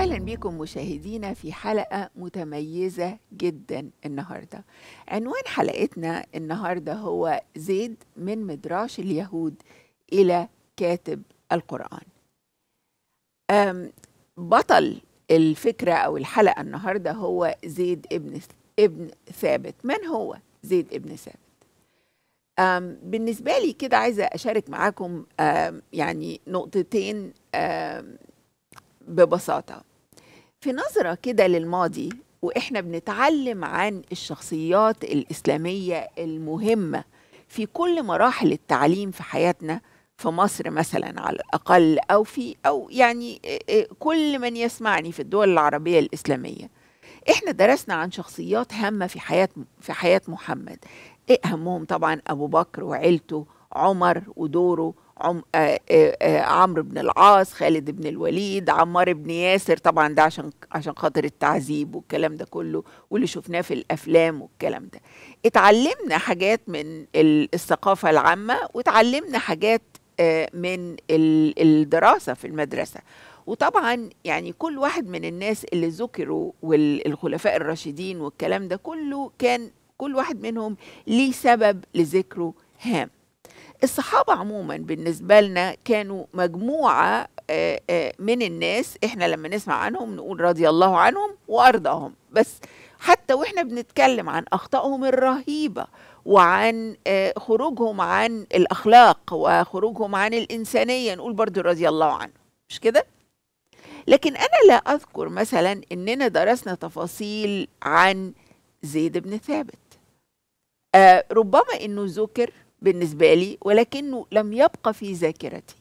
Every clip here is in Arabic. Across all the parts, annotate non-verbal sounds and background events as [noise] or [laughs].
أهلا بكم مشاهدينا في حلقة متميزة جدا النهاردة عنوان حلقتنا النهاردة هو زيد من مدراش اليهود إلى كاتب القرآن بطل الفكرة أو الحلقة النهاردة هو زيد ابن ابن ثابت من هو زيد ابن ثابت بالنسبة لي كده عايزة أشارك معاكم يعني نقطتين ببساطة في نظرة كده للماضي وإحنا بنتعلم عن الشخصيات الإسلامية المهمة في كل مراحل التعليم في حياتنا في مصر مثلا على الأقل أو في أو يعني كل من يسمعني في الدول العربية الإسلامية إحنا درسنا عن شخصيات هامة في حياة في حياة محمد إيه أهمهم طبعا أبو بكر وعيلته عمر ودوره عم... آه، آه، آه، عمرو بن العاص خالد بن الوليد عمار بن ياسر طبعا ده عشان عشان خاطر التعذيب والكلام ده كله واللي شفناه في الافلام والكلام ده اتعلمنا حاجات من الثقافه العامه وتعلمنا حاجات من الدراسه في المدرسه وطبعا يعني كل واحد من الناس اللي ذكروا والخلفاء الراشدين والكلام ده كله كان كل واحد منهم ليه سبب لذكره هام الصحابة عموما بالنسبة لنا كانوا مجموعة آه، آه، من الناس احنا لما نسمع عنهم نقول رضي الله عنهم وارضاهم بس حتى واحنا بنتكلم عن اخطائهم الرهيبه وعن آه، خروجهم عن الاخلاق وخروجهم عن الانسانيه نقول برضو رضي الله عنهم مش كده لكن انا لا اذكر مثلا اننا درسنا تفاصيل عن زيد بن ثابت آه ربما انه ذكر بالنسبة لي ولكنه لم يبقى في ذاكرتي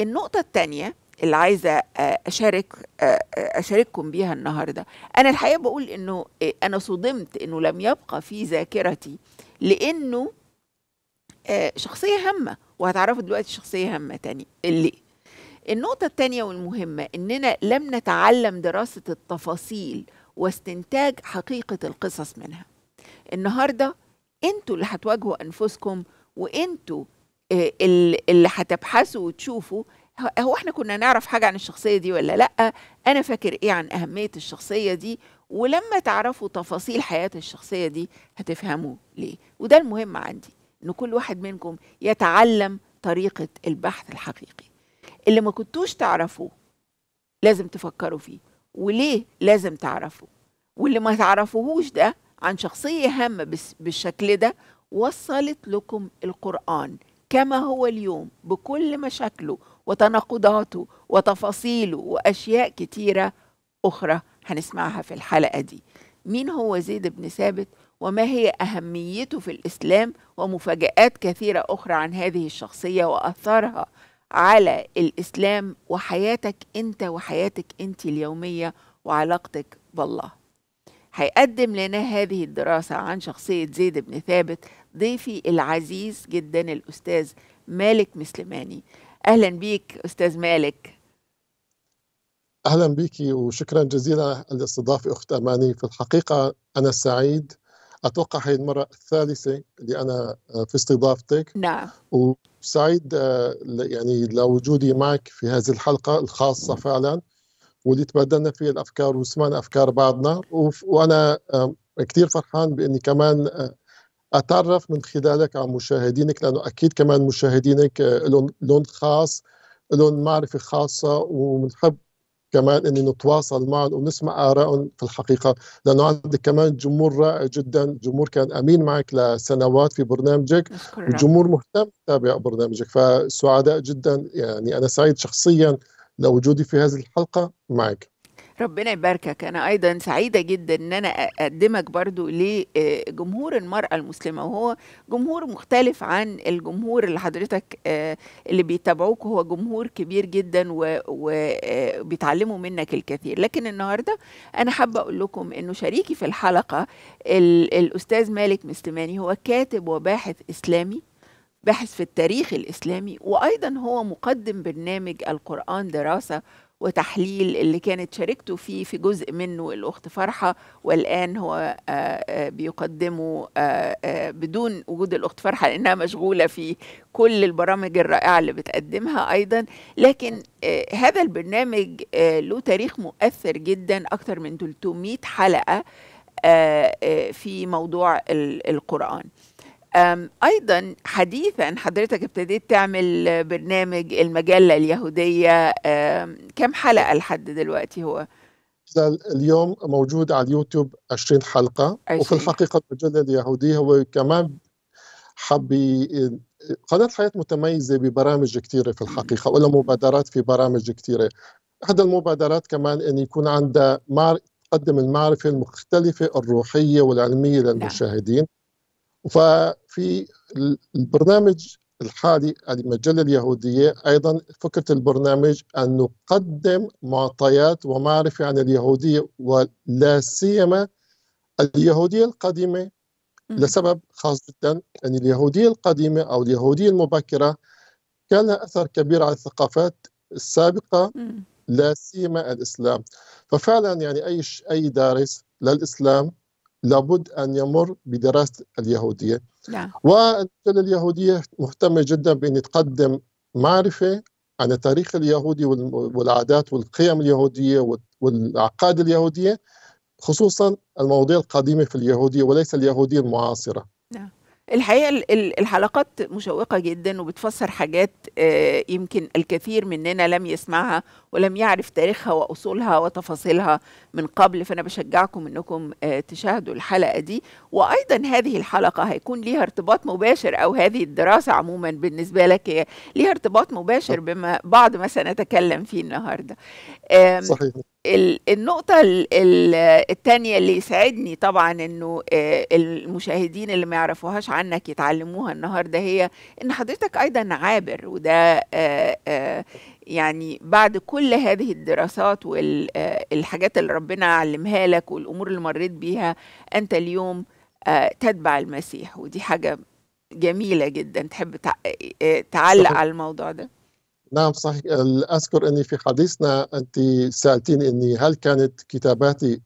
النقطة الثانية اللي عايزة آه، أشارك آه، آه، أشارككم بيها النهاردة أنا الحقيقة بقول إنه أنا صدمت إنه لم يبقى في ذاكرتي لأنه شخصية هامة وهتعرفوا دلوقتي شخصية هامة تاني اللي النقطة التانية والمهمة إننا لم نتعلم دراسة التفاصيل واستنتاج حقيقة القصص منها النهارده انتوا اللي هتواجهوا انفسكم وانتوا آه، اللي هتبحثوا وتشوفوا هو احنا كنا نعرف حاجه عن الشخصيه دي ولا لا انا فاكر ايه عن اهميه الشخصيه دي ولما تعرفوا تفاصيل حياه الشخصيه دي هتفهموا ليه وده المهم عندي ان كل واحد منكم يتعلم طريقه البحث الحقيقي اللي ما كنتوش تعرفوه لازم تفكروا فيه وليه لازم تعرفوا واللي ما تعرفوهوش ده عن شخصية هامة بالشكل ده وصلت لكم القرآن كما هو اليوم بكل مشاكله وتناقضاته وتفاصيله وأشياء كتيرة أخرى هنسمعها في الحلقة دي مين هو زيد بن ثابت وما هي أهميته في الإسلام ومفاجآت كثيرة أخرى عن هذه الشخصية وأثرها على الإسلام وحياتك أنت وحياتك أنت اليومية وعلاقتك بالله هيقدم لنا هذه الدراسة عن شخصية زيد بن ثابت ضيفي العزيز جدا الأستاذ مالك مسلماني أهلا بيك أستاذ مالك أهلا بيكي وشكرا جزيلا للاستضافة أخت أماني في الحقيقة أنا سعيد أتوقع هي المرة الثالثة اللي أنا آه، في استضافتك نعم وسعيد آه، يعني لوجودي معك في هذه الحلقة الخاصة فعلا واللي تبادلنا فيه الافكار وسمعنا افكار بعضنا وانا كثير فرحان باني كمان آه، اتعرف من خلالك على مشاهدينك لانه اكيد كمان مشاهدينك آه، لون خاص لهم معرفه خاصه وبنحب كمان اني نتواصل معهم ونسمع ارائهم في الحقيقه لانه عندك كمان جمهور رائع جدا جمهور كان امين معك لسنوات في برنامجك وجمهور مهتم تابع برنامجك فسعداء جدا يعني انا سعيد شخصيا لوجودي في هذه الحلقة معك ربنا يباركك أنا أيضا سعيدة جدا أن أنا أقدمك برضو لجمهور آه، المرأة المسلمة وهو جمهور مختلف عن الجمهور اللي حضرتك آه، اللي بيتابعوك هو جمهور كبير جدا وبيتعلموا آه، منك الكثير لكن النهاردة أنا حابة أقول لكم أنه شريكي في الحلقة الأستاذ مالك مسلماني هو كاتب وباحث إسلامي باحث في التاريخ الإسلامي وأيضا هو مقدم برنامج القرآن دراسة وتحليل اللي كانت شاركته فيه في جزء منه الأخت فرحة والآن هو آه، آه، بيقدمه آه، بدون وجود الأخت فرحة لأنها مشغولة في كل البرامج الرائعة اللي بتقدمها أيضا لكن هذا البرنامج له تاريخ مؤثر جدا أكثر من 300 حلقة في موضوع القرآن ايضا حديثا حضرتك ابتديت تعمل برنامج المجله اليهوديه كم حلقه لحد دلوقتي هو؟ اليوم موجود على اليوتيوب 20 حلقه 20. وفي الحقيقه المجله اليهوديه هو كمان حب قناة حياة متميزة ببرامج كثيرة في الحقيقة ولا مبادرات في برامج كثيرة إحدى المبادرات كمان أن يكون عندها مار... تقدم المعرفة المختلفة الروحية والعلمية نعم. للمشاهدين ففي البرنامج الحالي المجلة اليهودية أيضا فكرة البرنامج أن نقدم معطيات ومعرفة عن اليهودية ولا سيما اليهودية القديمة لسبب خاص جدا أن اليهودية القديمة أو اليهودية المبكرة كان لها أثر كبير على الثقافات السابقة لا سيما الإسلام ففعلا يعني أي أي دارس للإسلام لابد أن يمر بدراسة اليهودية نعم. والدولة اليهودية مهتمة جدا بأن تقدم معرفة عن التاريخ اليهودي والعادات والقيم اليهودية والعقائد اليهودية خصوصا المواضيع القديمة في اليهودية وليس اليهودية المعاصرة نعم. الحقيقه الحلقات مشوقه جدا وبتفسر حاجات آه، يمكن الكثير مننا لم يسمعها ولم يعرف تاريخها واصولها وتفاصيلها من قبل فانا بشجعكم انكم آه، تشاهدوا الحلقه دي وايضا هذه الحلقه هيكون ليها ارتباط مباشر او هذه الدراسه عموما بالنسبه لك هي ليها ارتباط مباشر بما بعض ما سنتكلم فيه النهارده صحيح النقطة الثانية اللي يسعدني طبعا انه آه، المشاهدين اللي ما يعرفوهاش عنك يتعلموها النهاردة هي ان حضرتك ايضا عابر وده آه، آه، يعني بعد كل هذه الدراسات والحاجات اللي ربنا علمها لك والامور اللي مريت بيها انت اليوم تتبع المسيح ودي حاجة جميلة جدا تحب تعلق على الموضوع ده نعم صحيح أذكر أني في حديثنا أنت سألتيني أني هل كانت كتاباتي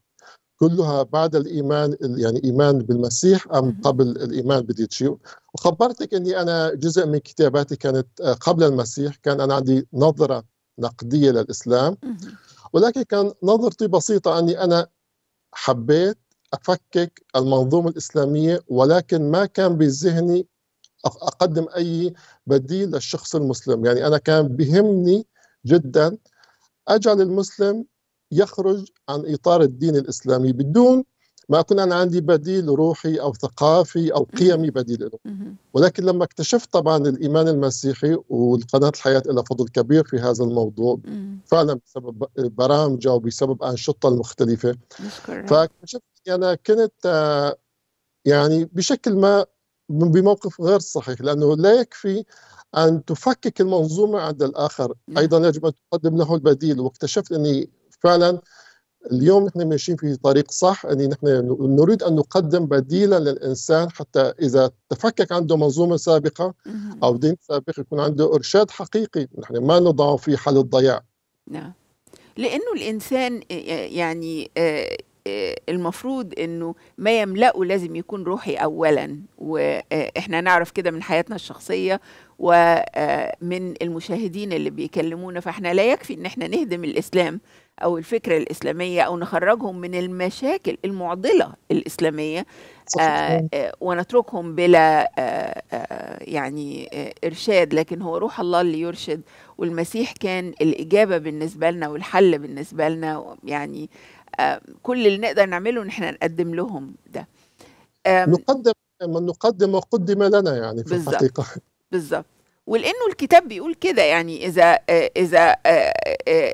كلها بعد الإيمان يعني إيمان بالمسيح أم قبل الإيمان بديتشيو وخبرتك أني أنا جزء من كتاباتي كانت آه، قبل المسيح كان أنا عندي نظرة نقدية للإسلام ولكن كان نظرتي بسيطة أني أنا حبيت أفكك المنظومة الإسلامية ولكن ما كان بذهني اقدم اي بديل للشخص المسلم يعني انا كان بهمني جدا اجعل المسلم يخرج عن اطار الدين الاسلامي بدون ما أكون أنا عندي بديل روحي أو ثقافي أو قيمي بديل له ولكن لما اكتشفت طبعا الإيمان المسيحي والقناة الحياة لها فضل كبير في هذا الموضوع فعلا بسبب برامجها وبسبب أنشطة المختلفة فاكتشفت أنا كنت آه، يعني بشكل ما بموقف غير صحيح لأنه لا يكفي أن تفكك المنظومة عند الآخر نعم. أيضا يجب أن تقدم له البديل واكتشفت أني فعلا اليوم نحن ماشيين في طريق صح أني نحن نريد أن نقدم بديلا للإنسان حتى إذا تفكك عنده منظومة سابقة أو دين سابق يكون عنده إرشاد حقيقي نحن ما نضعه في حال الضياع نعم لانه الانسان آه، يعني آه، آه، المفروض انه ما يملأه لازم يكون روحي اولا واحنا نعرف كده من حياتنا الشخصيه ومن آه، المشاهدين اللي بيكلمونا فاحنا لا يكفي ان احنا نهدم الاسلام او الفكره الاسلاميه او نخرجهم من المشاكل المعضله الاسلاميه آه، أيوة. ونتركهم بلا يعني ارشاد لكن هو روح الله اللي يرشد والمسيح كان الاجابه بالنسبه لنا والحل بالنسبه لنا يعني آه، كل اللي نقدر نعمله ان احنا نقدم لهم ده نقدم من نقدم وقدم لنا يعني في بالزبط. الحقيقه بالظبط ولانه الكتاب بيقول كده يعني اذا اذا آه، آه،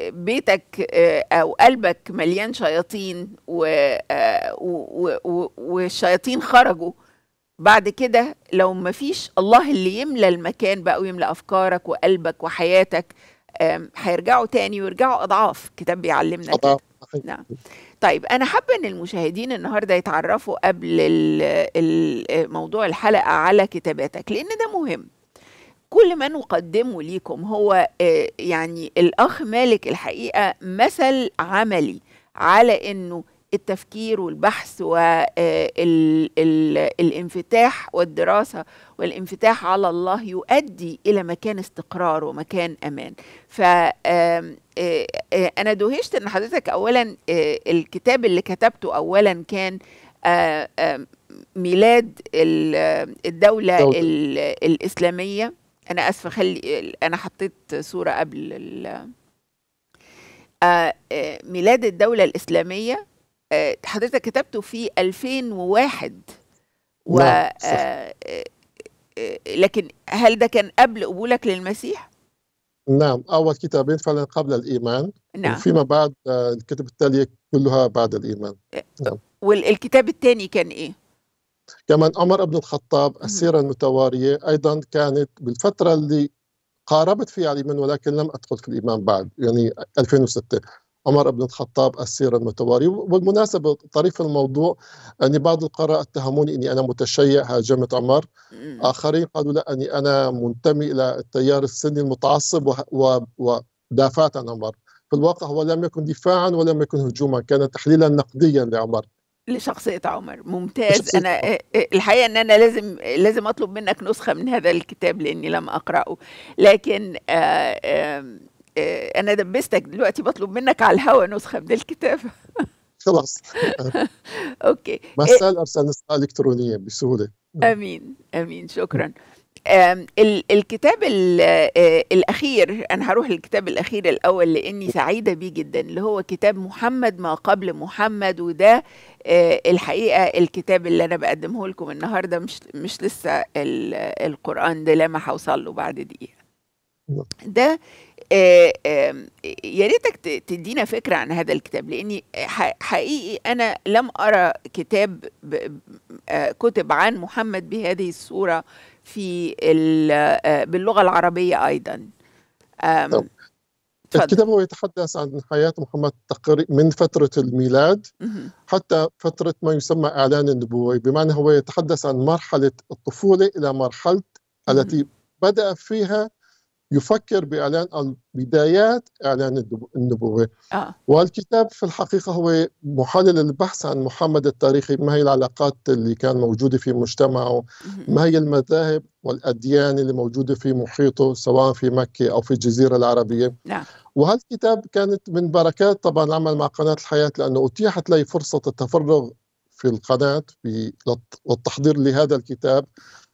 بيتك او قلبك مليان شياطين والشياطين خرجوا بعد كده لو ما فيش الله اللي يملى المكان بقى ويملى افكارك وقلبك وحياتك هيرجعوا تاني ويرجعوا اضعاف الكتاب بيعلمنا كده نعم طيب انا حابه ان المشاهدين النهارده يتعرفوا قبل موضوع الحلقه على كتاباتك لان ده مهم كل ما نقدمه ليكم هو آه، يعني الاخ مالك الحقيقه مثل عملي على انه التفكير والبحث والانفتاح آه، والدراسة والانفتاح على الله يؤدي إلى مكان استقرار ومكان أمان ف آه، آه، انا دهشت ان حضرتك اولا آه، الكتاب اللي كتبته اولا كان ميلاد الدولة الإسلامية أنا آسفة خلي أنا حطيت صورة قبل ميلاد الدولة الإسلامية حضرتك كتبته في 2001 و نعم، لكن هل ده كان قبل قبولك للمسيح؟ نعم أول كتابين فعلا قبل الإيمان نعم وفيما بعد آه، الكتب التالية كلها بعد الإيمان إيه، نعم. والكتاب الثاني كان إيه؟ كمان عمر بن الخطاب السيرة المتوارية أيضا كانت بالفترة اللي قاربت فيها الإيمان ولكن لم أدخل في الإيمان بعد يعني 2006 عمر بن الخطاب السير المتواري وبالمناسبة طريف الموضوع أن بعض القراء اتهموني أني أنا متشيع هاجمت عمر آخرين قالوا لا أني أنا منتمي إلى التيار السني المتعصب ودافعت عن عمر في الواقع هو لم يكن دفاعا ولم يكن هجوما كان تحليلا نقديا لعمر لشخصية عمر ممتاز لشخصية أنا إيه، إيه، الحقيقة أن أنا لازم لازم أطلب منك نسخة من هذا الكتاب لأني لم أقرأه لكن آآ آه، آآ آه، انا دبستك دلوقتي بطلب منك على الهوا نسخه من الكتاب [laughs] خلاص [laughs] اوكي بس ارسل آه، نسخه الكترونيه بسهوله امين امين شكرا الكتاب آه، الأخير أنا هروح للكتاب الأخير الأول لأني سعيدة بيه جدا اللي هو كتاب محمد ما قبل محمد وده الحقيقة الكتاب اللي أنا بقدمه لكم النهاردة مش, مش لسه القرآن ده لما هوصل له بعد دقيقة نعم. ده آه، يا ريتك تدينا فكره عن هذا الكتاب لاني حقيقي انا لم ارى كتاب آه، كتب عن محمد بهذه الصوره في آه، باللغه العربيه ايضا الكتاب هو يتحدث عن حياة محمد من فترة الميلاد حتى فترة ما يسمى إعلان النبوة بمعنى هو يتحدث عن مرحلة الطفولة إلى مرحلة التي بدأ فيها يفكر باعلان بدايات اعلان النبوه آه. والكتاب في الحقيقه هو محلل البحث عن محمد التاريخي ما هي العلاقات اللي كان موجوده في مجتمعه ما هي المذاهب والاديان اللي موجوده في محيطه سواء في مكه او في الجزيره العربيه نعم. وهالكتاب كانت من بركات طبعا العمل مع قناه الحياه لانه اتيحت لي فرصه التفرغ في القناة في والتحضير لهذا الكتاب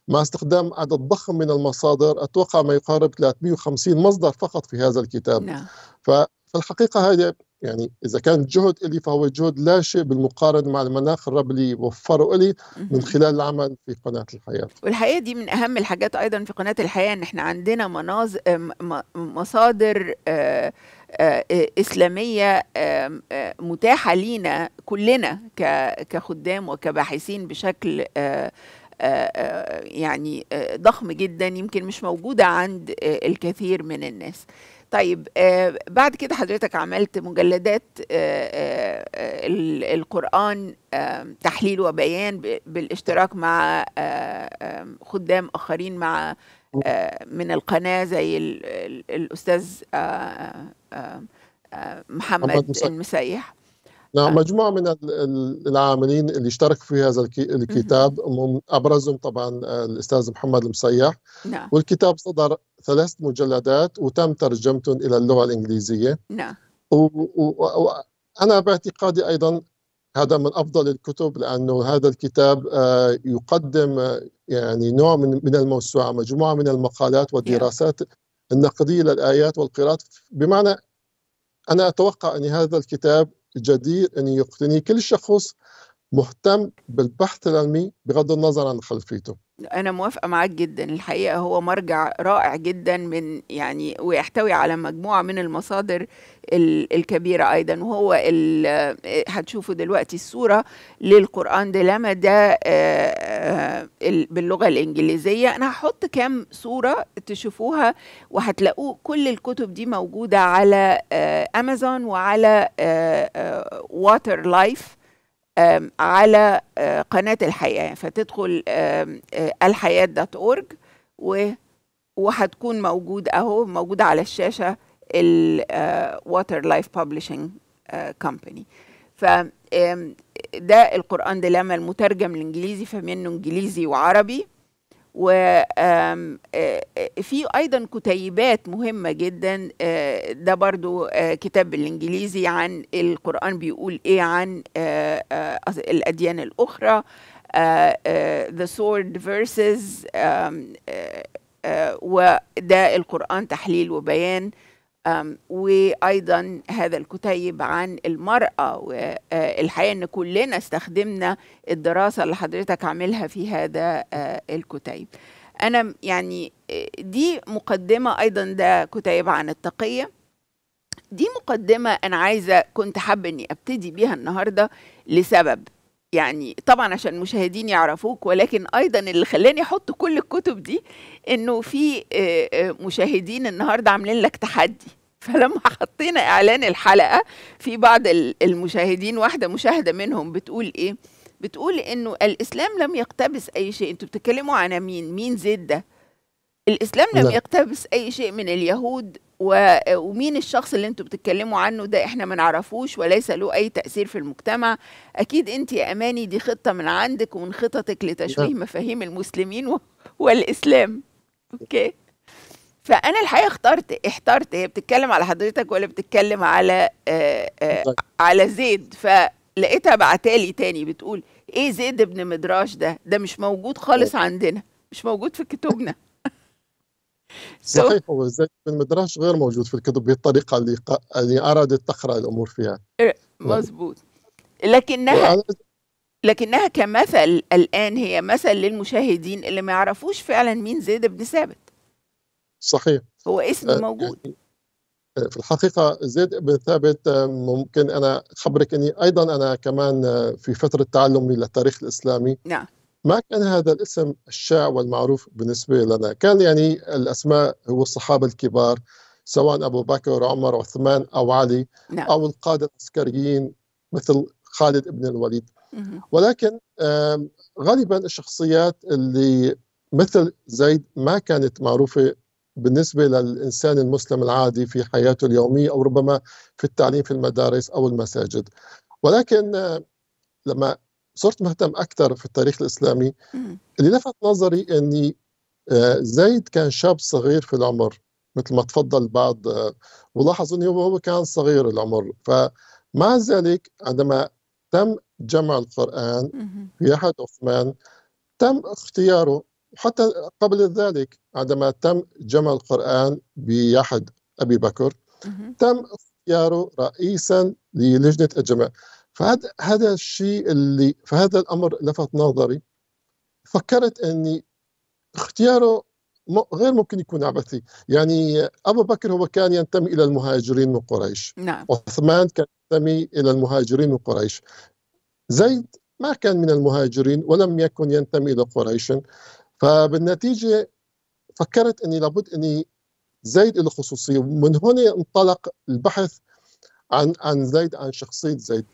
مع استخدام عدد ضخم من المصادر أتوقع ما يقارب 350 مصدر فقط في هذا الكتاب نعم. فالحقيقة هذه يعني إذا كان جهد إلي فهو جهد لا شيء بالمقارنة مع المناخ الرب اللي وفره إلي من خلال العمل في قناة الحياة والحقيقة دي من أهم الحاجات أيضا في قناة الحياة إن إحنا عندنا مناظر مصادر آه، آه، إسلامية آه، متاحة لينا كلنا كخدام وكباحثين بشكل آه، آه، يعني آه، ضخم جدا يمكن مش موجودة عند الكثير من الناس طيب بعد كده حضرتك عملت مجلدات القرآن تحليل وبيان بالاشتراك مع خدام آخرين مع من القناة زي الأستاذ محمد المسيح نعم مجموعة من العاملين اللي اشتركوا في هذا الكتاب أبرزهم طبعا آه، الأستاذ محمد المصيح نعم. والكتاب صدر ثلاث مجلدات وتم ترجمتهم إلى اللغة الإنجليزية نعم وأنا باعتقادي أيضا هذا من أفضل الكتب لأنه هذا الكتاب آه، يقدم آه، يعني نوع من الموسوعة مجموعة من المقالات والدراسات نعم. النقدية للآيات والقراءات بمعنى أنا أتوقع أن هذا الكتاب جدير أن يعني يقتني كل شخص مهتم بالبحث العلمي بغض النظر عن خلفيته أنا موافقة معاك جدا الحقيقة هو مرجع رائع جدا من يعني ويحتوي على مجموعة من المصادر الكبيرة أيضا وهو هتشوفوا دلوقتي الصورة للقرآن لما ده آه، آه، باللغة الإنجليزية أنا هحط كام صورة تشوفوها وهتلاقوا كل الكتب دي موجودة على آه، أمازون وعلى واتر لايف على قناة الحياة فتدخل الحياة دوت أورج وهتكون موجود أهو موجود على الشاشة الواتر لايف Life Publishing ف ده القرآن دلاما المترجم الإنجليزي فمنه إنجليزي وعربي وفي ايضا كتيبات مهمه جدا ده برضو كتاب بالانجليزي عن القران بيقول ايه عن الاديان الاخرى the sword verses وده القران تحليل وبيان وايضا هذا الكتيب عن المراه والحقيقه ان كلنا استخدمنا الدراسه اللي حضرتك عاملها في هذا آه، الكتيب انا يعني آه، دي مقدمه ايضا ده كتيب عن التقيه دي مقدمه انا عايزه كنت حابه اني ابتدي بيها النهارده لسبب يعني طبعا عشان المشاهدين يعرفوك ولكن ايضا اللي خلاني احط كل الكتب دي انه في آه، آه، مشاهدين النهارده عاملين لك تحدي [laughs] فلما حطينا اعلان الحلقه في بعض المشاهدين واحده مشاهده منهم بتقول ايه بتقول انه الاسلام لم يقتبس اي شيء انتوا بتتكلموا على مين مين زيد ده الاسلام لم لا. يقتبس اي شيء من اليهود ومين الشخص اللي انتوا بتتكلموا عنه ده احنا ما نعرفوش وليس له اي تاثير في المجتمع اكيد انت يا اماني دي خطه من عندك ومن خططك لتشويه مفاهيم المسلمين والاسلام اوكي فانا الحقيقه اخترت احترت هي بتتكلم على حضرتك ولا بتتكلم على آآ آه، آآ آه، على زيد فلقيتها بعتالي تاني بتقول ايه زيد ابن مدراش ده ده مش موجود خالص عندنا مش موجود في كتبنا صحيح هو زيد بن مدراش غير موجود في الكتب بالطريقة اللي, ق... اللي أرادت تقرأ الأمور فيها مزبوط لكنها لكنها كمثل الآن هي مثل للمشاهدين اللي ما يعرفوش فعلا مين زيد بن ثابت صحيح هو اسم آه، موجود يعني، آه، في الحقيقة زيد بن ثابت آه، ممكن أنا أخبرك أني أيضا أنا كمان في فترة تعلمي للتاريخ الإسلامي نعم ما كان هذا الاسم الشائع والمعروف بالنسبة لنا كان يعني الأسماء هو الصحابة الكبار سواء أبو بكر عمر عثمان أو علي نعم. أو القادة العسكريين مثل خالد بن الوليد ولكن غالبا الشخصيات اللي مثل زيد ما كانت معروفة بالنسبة للإنسان المسلم العادي في حياته اليومية أو ربما في التعليم في المدارس أو المساجد ولكن لما صرت مهتم اكثر في التاريخ الاسلامي اللي لفت نظري اني آه، زيد كان شاب صغير في العمر مثل ما تفضل بعض آه، ولاحظ انه هو كان صغير العمر فمع ذلك عندما تم جمع القران في عهد عثمان تم اختياره حتى قبل ذلك عندما تم جمع القران بعهد ابي بكر تم اختياره رئيسا للجنه الجمع فهذا هذا الشيء اللي فهذا الامر لفت نظري فكرت اني اختياره غير ممكن يكون عبثي يعني أبو بكر هو كان ينتمي إلى المهاجرين من قريش نعم. عثمان كان ينتمي إلى المهاجرين من قريش زيد ما كان من المهاجرين ولم يكن ينتمي إلى قريش فبالنتيجة فكرت أني لابد أني زيد له خصوصية ومن هنا انطلق البحث عن عن زيد عن شخصية زيد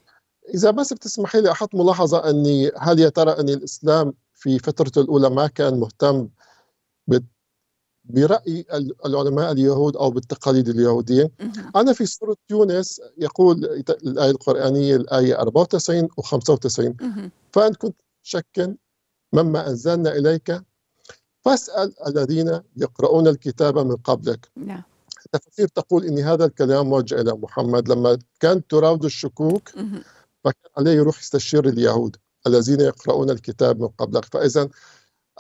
اذا بس بتسمحي لي احط ملاحظه اني هل يا ترى ان الاسلام في فترته الاولى ما كان مهتم برأي العلماء اليهود أو بالتقاليد اليهودية أنا في سورة يونس يقول الآية القرآنية الآية 94 و 95 فإن كنت شكا مما أنزلنا إليك فاسأل الذين يقرؤون الكتاب من قبلك التفاسير نعم. تقول إن هذا الكلام موجه إلى محمد لما كانت تراود الشكوك فكان عليه يروح يستشير اليهود الذين يقرؤون الكتاب من قبلك فإذا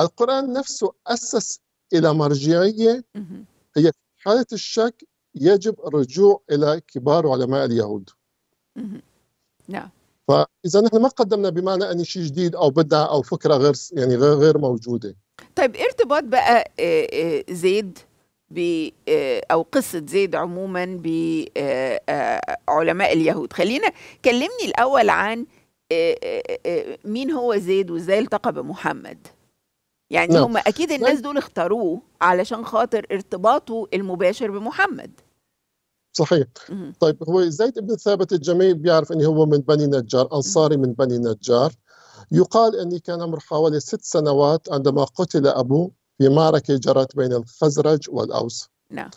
القرآن نفسه أسس إلى مرجعية هي في حالة الشك يجب الرجوع إلى كبار علماء اليهود نعم فاذا نحن ما قدمنا بمعنى ان شيء جديد او بدعه او فكره غير يعني غير موجوده طيب ارتباط بقى زيد آه، او قصه زيد عموما بعلماء آه، آه، اليهود خلينا كلمني الاول عن مين هو زيد وازاي التقى بمحمد يعني نعم. هم اكيد الناس طيب. دول اختاروه علشان خاطر ارتباطه المباشر بمحمد صحيح مم. طيب هو زيد بن ثابت الجميع بيعرف ان هو من بني نجار انصاري من بني نجار يقال اني كان عمره حوالي ست سنوات عندما قتل ابوه في معركة جرت بين الخزرج والأوس نعم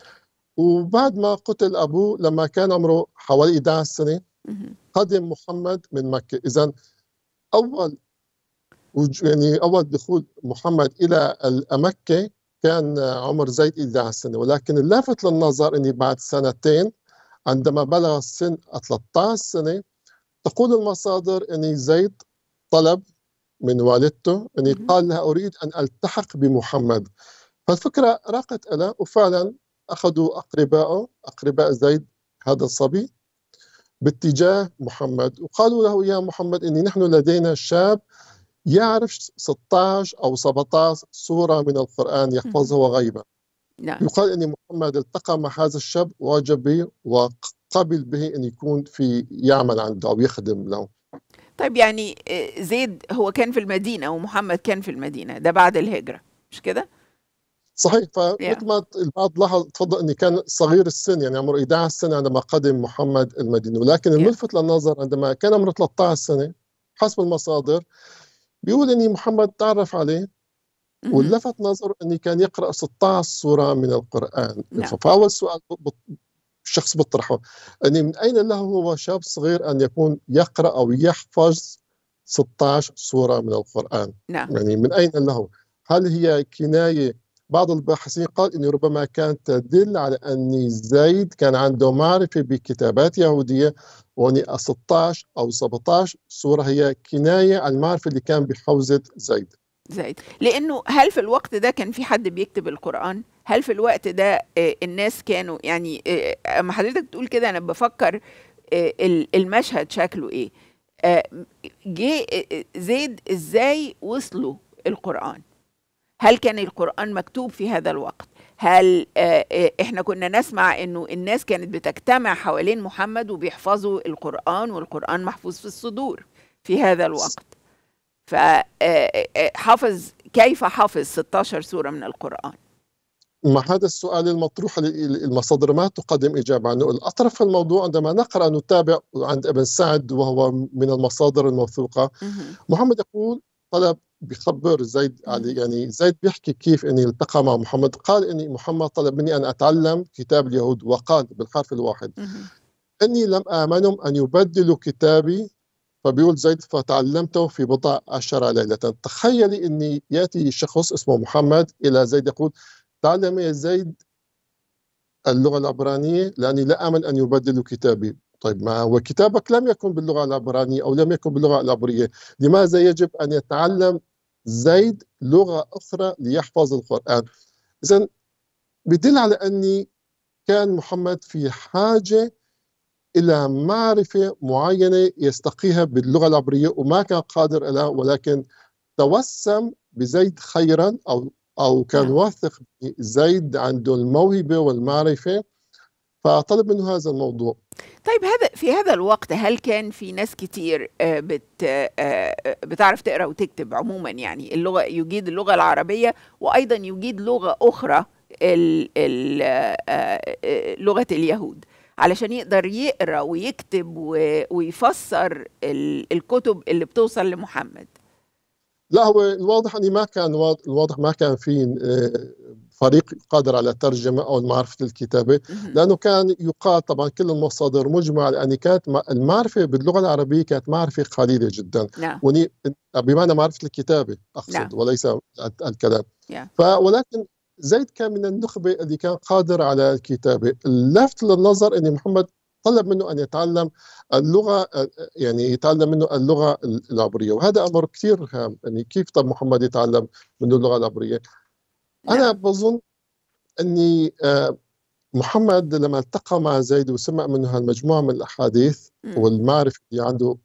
وبعد ما قتل أبوه لما كان عمره حوالي 11 سنة قدم محمد من مكة إذا أول يعني أول دخول محمد إلى مكة كان عمر زيد 11 سنة ولكن اللافت للنظر أني بعد سنتين عندما بلغ السن 13 سنة تقول المصادر أن زيد طلب من والدته أني قال لها أريد أن ألتحق بمحمد فالفكرة راقت انا وفعلا أخذوا أقربائه أقرباء زيد هذا الصبي باتجاه محمد وقالوا له يا محمد إني نحن لدينا شاب يعرف 16 أو 17 سورة من القرآن يحفظها وغيبه نعم. يقال أن محمد التقى مع هذا الشاب وجب وقبل به أن يكون في يعمل عنده أو يخدم له طيب يعني آه، زيد هو كان في المدينه ومحمد كان في المدينه ده بعد الهجره مش كده؟ صحيح فمثل ما البعض لاحظ تفضل اني كان صغير السن يعني عمره 11 سنه عندما قدم محمد المدينه ولكن الملفت للنظر عندما كان عمره 13 سنه حسب المصادر بيقول اني محمد تعرف عليه واللفت نظره اني كان يقرا 16 سوره من القران نعم. فاول سؤال الشخص بيطرحه يعني من أين له هو شاب صغير أن يكون يقرأ أو يحفظ 16 سورة من القرآن نعم. يعني من أين له هل هي كناية بعض الباحثين قال أنه ربما كانت تدل على أن زيد كان عنده معرفة بكتابات يهودية وأن 16 أو 17 سورة هي كناية عن المعرفة اللي كان بحوزة زيد زائد لانه هل في الوقت ده كان في حد بيكتب القران هل في الوقت ده آه، الناس كانوا يعني آه، اما حضرتك تقول كده انا بفكر آه، المشهد شكله ايه جه زيد ازاي وصلوا القران هل كان القران مكتوب في هذا الوقت هل احنا كنا نسمع انه الناس كانت بتجتمع حوالين محمد وبيحفظوا القران والقران محفوظ في الصدور في هذا الوقت فحافظ آه، آه، آه، كيف حفظ 16 سورة من القرآن مع هذا السؤال المطروح المصادر ما تقدم إجابة عنه الأطرف الموضوع عندما نقرأ نتابع عند ابن سعد وهو من المصادر الموثوقة محمد يقول طلب بيخبر زيد علي يعني زيد بيحكي كيف اني التقى مع محمد قال اني محمد طلب مني ان اتعلم كتاب اليهود وقال بالحرف الواحد اني لم امنهم ان يبدلوا كتابي فبيقول زيد فتعلمته في بضع عشر ليلة تخيلي أني يأتي شخص اسمه محمد إلى زيد يقول تعلم يا زيد اللغة العبرانية لأني لا أمل أن يبدلوا كتابي طيب ما هو كتابك لم يكن باللغة العبرانية أو لم يكن باللغة العبرية لماذا يجب أن يتعلم زيد لغة أخرى ليحفظ القرآن إذا بدل على أني كان محمد في حاجة الى معرفه معينه يستقيها باللغه العبريه وما كان قادر لها ولكن توسم بزيد خيرا او او كان نعم. واثق زيد عنده الموهبه والمعرفه فطلب منه هذا الموضوع طيب هذا في هذا الوقت هل كان في ناس كتير آه، بت آه، آه، بتعرف تقرا وتكتب عموما يعني اللغه يجيد اللغه العربيه وايضا يجيد لغه اخرى لغه اليهود علشان يقدر يقرا ويكتب ويفسر الكتب اللي بتوصل لمحمد لا هو الواضح اني ما كان الواضح ما كان في آه، فريق قادر على الترجمه او معرفه الكتابه لانه كان يقال طبعا كل المصادر مجمع لان يعني كانت المعرفه باللغه العربيه كانت معرفه قليله جدا نعم. بمعنى معرفه الكتابه اقصد نعم. وليس الكلام نعم. ولكن زيد كان من النخبة اللي كان قادر على الكتابة لفت للنظر أن محمد طلب منه أن يتعلم اللغة يعني يتعلم منه اللغة العبرية وهذا أمر كثير هام يعني كيف طب محمد يتعلم منه اللغة العبرية أنا نعم. بظن أني آه، محمد لما التقى مع زيد وسمع منه هالمجموعة من الأحاديث والمعرفة اللي عنده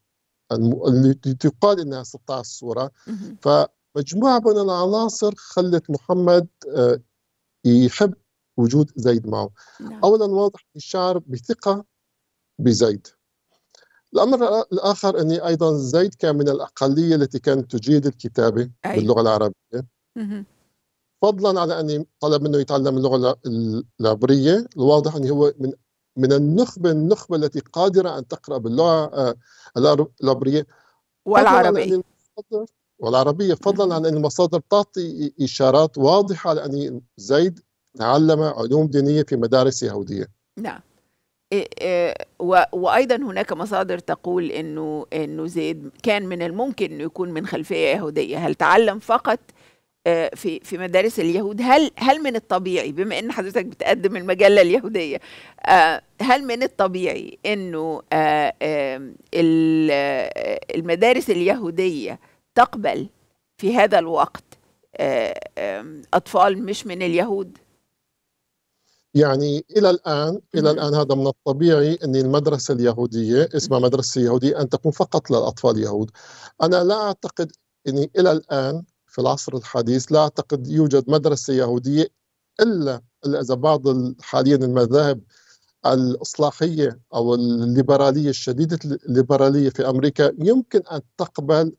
اللي تقال انها 16 سوره ف مجموعه من العناصر خلت محمد آه، يحب وجود زيد معه نعم. اولا واضح الشعر بثقه بزيد الامر الاخر اني ايضا زيد كان من الاقليه التي كانت تجيد الكتابه أي. باللغه العربيه مه. فضلا على اني طلب منه يتعلم اللغه العبريه الواضح انه هو من من النخبه النخبه التي قادره ان تقرا باللغه آه، العبريه والعربيه والعربية فضلا عن أن المصادر تعطي إشارات واضحة لان زيد تعلم علوم دينية في مدارس يهودية نعم وايضا هناك مصادر تقول انه انه زيد كان من الممكن انه يكون من خلفيه يهوديه هل تعلم فقط آه، في في مدارس اليهود هل هل من الطبيعي بما ان حضرتك بتقدم المجله اليهوديه آه، هل من الطبيعي انه آه، المدارس اليهوديه تقبل في هذا الوقت آه، أطفال مش من اليهود؟ يعني الى الان الى الان هذا من الطبيعي ان المدرسه اليهوديه اسمها مدرسه يهوديه ان تكون فقط للاطفال اليهود انا لا اعتقد اني الى الان في العصر الحديث لا اعتقد يوجد مدرسه يهوديه الا اذا بعض حاليا المذاهب الاصلاحيه او الليبراليه الشديده الليبراليه في امريكا يمكن ان تقبل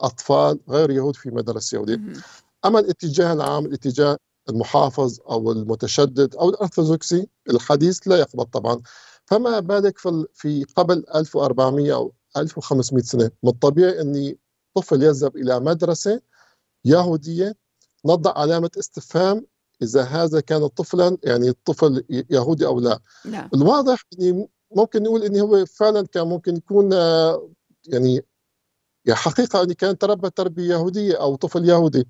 اطفال غير يهود في مدرسه يهوديه اما الاتجاه العام الاتجاه المحافظ او المتشدد او الارثوذكسي الحديث لا يقبل طبعا فما بالك في قبل 1400 او 1500 سنه من الطبيعي اني طفل يذهب الى مدرسه يهوديه نضع علامه استفهام اذا هذا كان طفلا يعني الطفل يهودي او لا نعم. الواضح اني ممكن نقول انه هو فعلا كان ممكن يكون آه، يعني حقيقة أني كان تربى تربية يهودية أو طفل يهودي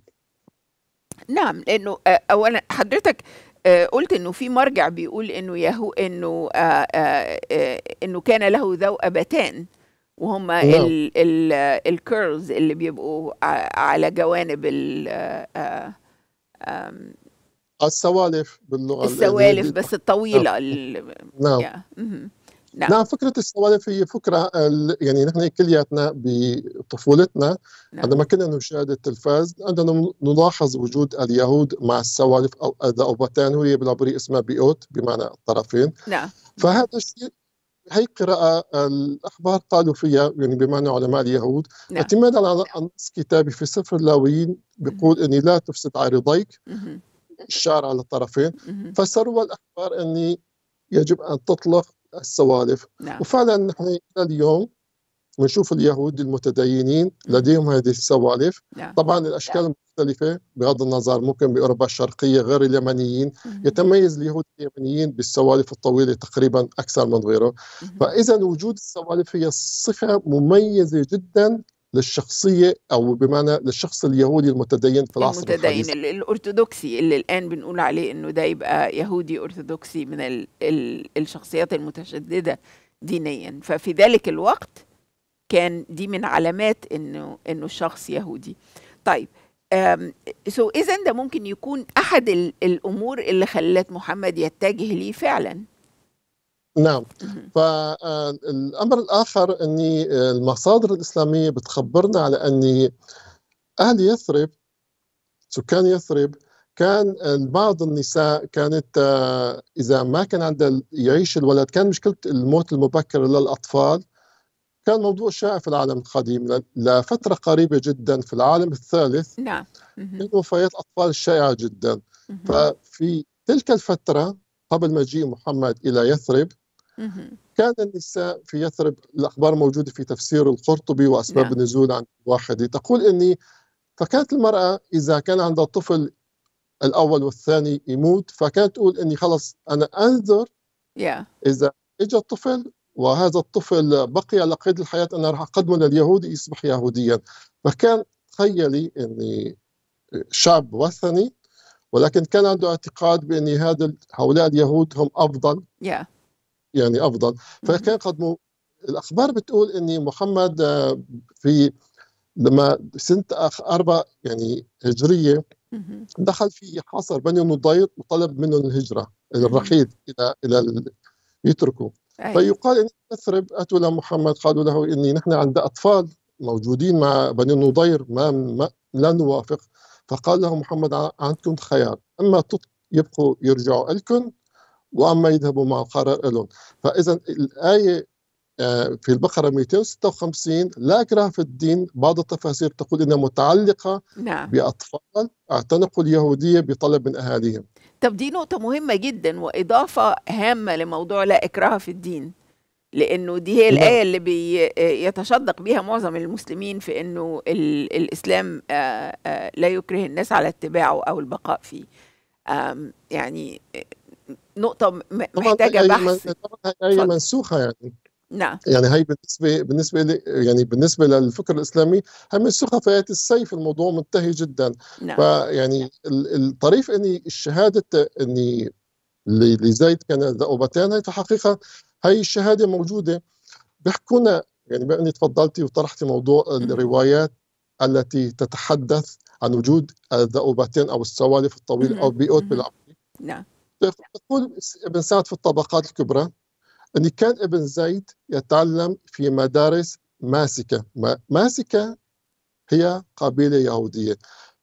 نعم لأنه آه، أولا حضرتك آه، قلت انه في مرجع بيقول انه يهو انه آآ آه، آآ انه كان له ذو ابتان وهما نعم. الكيرلز اللي بيبقوا على جوانب ال السوالف باللغه السوالف بس الطويله نعم, نعم. نعم. نعم فكرة السوالف هي فكرة يعني نحن كلياتنا بطفولتنا نعم. عندما كنا نشاهد التلفاز عندنا نلاحظ وجود اليهود مع السوالف أو الذئبتان هي بالعبري اسمها بيوت بمعنى الطرفين نعم فهذا الشيء هي قراءة الأحبار قالوا فيها يعني بمعنى علماء اليهود نعم. اعتمادا على نعم. نص كتابي في سفر اللاويين بيقول أني لا تفسد عارضيك الشعر على الطرفين فسروا الأحبار أني يجب أن تطلق السوالف نعم. وفعلا نحن الى اليوم نشوف اليهود المتدينين لديهم هذه السوالف نعم. طبعا نعم. الاشكال نعم. مختلفه بغض النظر ممكن باوروبا الشرقيه غير اليمنيين مم. يتميز اليهود اليمنيين بالسوالف الطويله تقريبا اكثر من غيره مم. فاذا وجود السوالف هي صفه مميزه جدا للشخصية أو بمعنى للشخص اليهودي المتدين في العصر المتدين الحديث. الأرثوذكسي اللي الآن بنقول عليه إنه ده يبقى يهودي أرثوذكسي من الـ الـ الشخصيات المتشددة دينيا ففي ذلك الوقت كان دي من علامات إنه إنه الشخص يهودي طيب سو إذا ده ممكن يكون أحد الأمور اللي خلت محمد يتجه ليه فعلا نعم فالامر آه، الاخر اني آه، المصادر الاسلاميه بتخبرنا على اني اهل يثرب سكان يثرب كان آه، بعض النساء كانت اذا ما كان عندها يعيش الولد كان مشكله الموت المبكر للاطفال كان موضوع شائع في العالم القديم لفتره قريبه جدا في العالم الثالث نعم كانت وفيات اطفال شائعه جدا ففي تلك الفتره قبل مجيء محمد الى يثرب كان النساء في يثرب الأخبار موجودة في تفسير القرطبي وأسباب نعم. النزول عن واحده تقول أني فكانت المرأة إذا كان عندها طفل الأول والثاني يموت فكانت تقول أني خلص أنا أنذر yeah. إذا إجا الطفل وهذا الطفل بقي على قيد الحياة أنا راح أقدمه لليهودي يصبح يهوديا فكان تخيلي أني شاب وثني ولكن كان عنده اعتقاد بأن هذا هؤلاء اليهود هم أفضل yeah. يعني افضل فكان قد الاخبار بتقول اني محمد آه، في لما سنه أربع يعني هجريه دخل في حصر بني النضير وطلب منهم الهجره الرحيل الى الى يتركوا فيقال ان يثرب اتوا لمحمد قالوا له اني نحن عند اطفال موجودين مع بني النضير ما, ما لا نوافق فقال لهم محمد عندكم خيار اما يبقوا يرجعوا لكم واما يذهبوا مع القرار لهم فاذا الايه آه، في البقرة 256 لا إكراه في الدين بعض التفاسير تقول إنها متعلقة نعم. بأطفال اعتنقوا اليهودية بطلب من أهاليهم طب دي نقطة مهمة جدا وإضافة هامة لموضوع لا إكراه في الدين لأنه دي هي نعم. الآية اللي بيتشدق آه، بيها معظم المسلمين في أنه الإسلام آه، لا يكره الناس على اتباعه أو البقاء فيه يعني نقطه محتاجه بحث طبعا هي منسوخه يعني نعم يعني هي بالنسبه بالنسبه يعني بالنسبه للفكر الاسلامي هي منسوخه في ايه السيف الموضوع منتهي جدا نعم فيعني الطريف اني الشهاده اني لزيد كان ذؤبتان هي في حقيقه هي الشهاده موجوده بيحكونا يعني بما اني تفضلتي وطرحتي موضوع الروايات التي تتحدث عن وجود الذؤوبتين او السوالف الطويله او بيوت بالعربي نعم تقول ابن سعد في الطبقات الكبرى أن كان ابن زيد يتعلم في مدارس ماسكة ماسكة هي قبيلة يهودية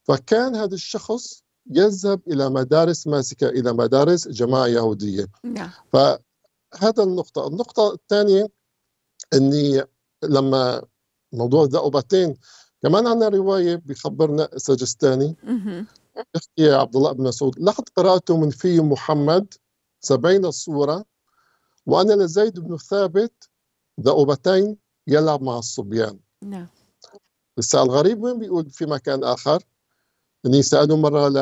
فكان هذا الشخص يذهب إلى مدارس ماسكة إلى مدارس جماعة يهودية نعم. فهذا النقطة النقطة الثانية أني لما موضوع ذئبتين كمان عندنا رواية بيخبرنا سجستاني يحكي عبد الله بن مسعود لقد قرأت من في محمد سبعين صورة وأنا لزيد بن ثابت ذؤبتين يلعب مع الصبيان نعم بس الغريب وين بيقول في مكان آخر اني سالوا مره ل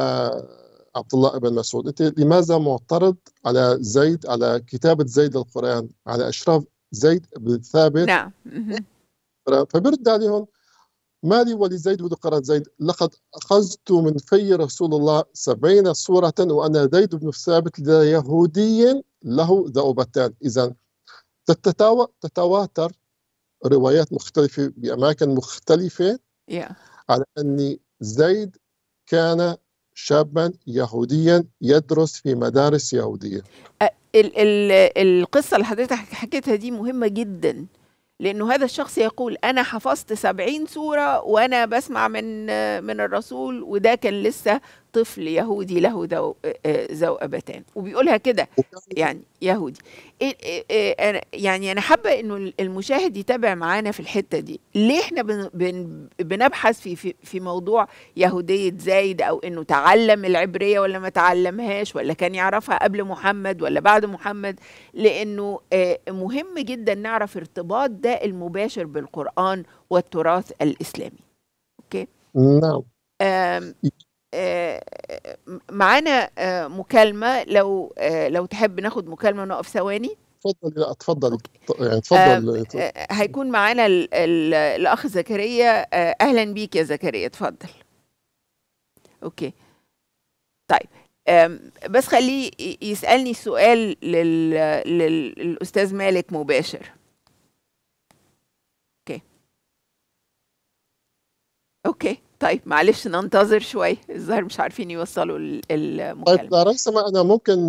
عبد الله بن مسعود انت لماذا معترض على زيد على كتابه زيد القران على اشراف زيد بن ثابت نعم فبرد عليهم مالي ولزيد بن قرن زيد لقد أخذت من في رسول الله سبعين صورة وأنا زيد بن ثابت لدى يهودي له ذؤبتان إذا تتواتر روايات مختلفة بأماكن مختلفة yeah. على أن زيد كان شابا يهوديا يدرس في مدارس يهودية ال ال القصة اللي حضرتك حكيتها دي مهمة جدا لأنه هذا الشخص يقول أنا حفظت سبعين سورة وأنا بسمع من من الرسول وده كان لسه طفل يهودي له ذو, آه، ذو أبتان وبيقولها كده يعني يهودي إيه، إيه، إيه، يعني أنا حابة إنه المشاهد يتابع معانا في الحتة دي ليه إحنا بنبحث في, في, في موضوع يهودية زايد أو إنه تعلم العبرية ولا ما تعلمهاش ولا كان يعرفها قبل محمد ولا بعد محمد لأنه آه، مهم جدا نعرف ارتباط ده المباشر بالقرآن والتراث الإسلامي أوكي؟ نعم آه، معانا آه، مكالمه لو آه، لو تحب ناخد مكالمه ونقف ثواني اتفضل لا اتفضل يعني اتفضل هيكون معانا الاخ زكريا اهلا بيك يا زكريا اتفضل اوكي طيب بس خليه يسالني سؤال لل... للاستاذ مالك مباشر اوكي اوكي طيب معلش ننتظر شوي الظاهر مش عارفين يوصلوا المكالمه طيب انا ممكن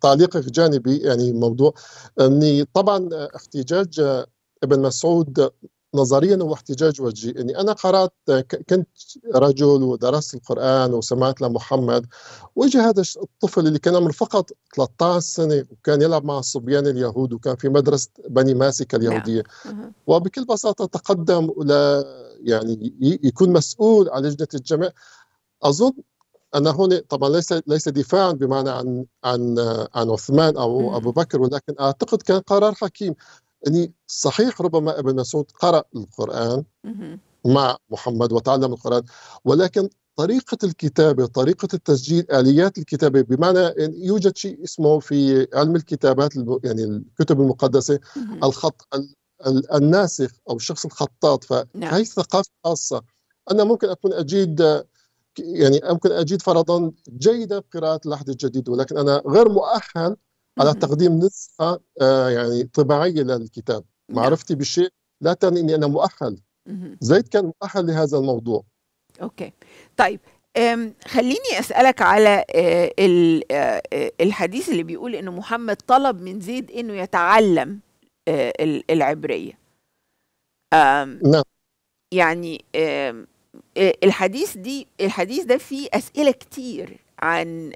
تعليقك جانبي يعني موضوع اني طبعا احتجاج ابن مسعود نظريا هو احتجاج وجهي اني يعني انا قرات كنت رجل ودرست القران وسمعت لمحمد واجى هذا الطفل اللي كان عمره فقط 13 سنه وكان يلعب مع الصبيان اليهود وكان في مدرسه بني ماسك نعم. اليهوديه وبكل بساطه تقدم الى يعني يكون مسؤول على لجنه الجمع اظن انا هنا طبعا ليس ليس دفاعا بمعنى عن عن عن عثمان او ابو بكر ولكن اعتقد كان قرار حكيم يعني صحيح ربما ابن مسعود قرا القران مع محمد وتعلم القران ولكن طريقة الكتابة طريقة التسجيل آليات الكتابة بمعنى يوجد شيء اسمه في علم الكتابات يعني الكتب المقدسة الخط الناسخ أو الشخص الخطاط نعم. فهي ثقافة خاصة أنا ممكن أكون أجيد يعني ممكن أجيد فرضا جيدة بقراءة العهد الجديد ولكن أنا غير مؤهل على تقديم نسخه آه، يعني طباعيه للكتاب نعم. معرفتي بالشيء لا تعني اني انا مؤهل زيد كان مؤهل لهذا الموضوع اوكي طيب خليني اسالك على آه، آه، الحديث اللي بيقول انه محمد طلب من زيد انه يتعلم العبريه نعم يعني الحديث دي الحديث ده فيه اسئله كتير عن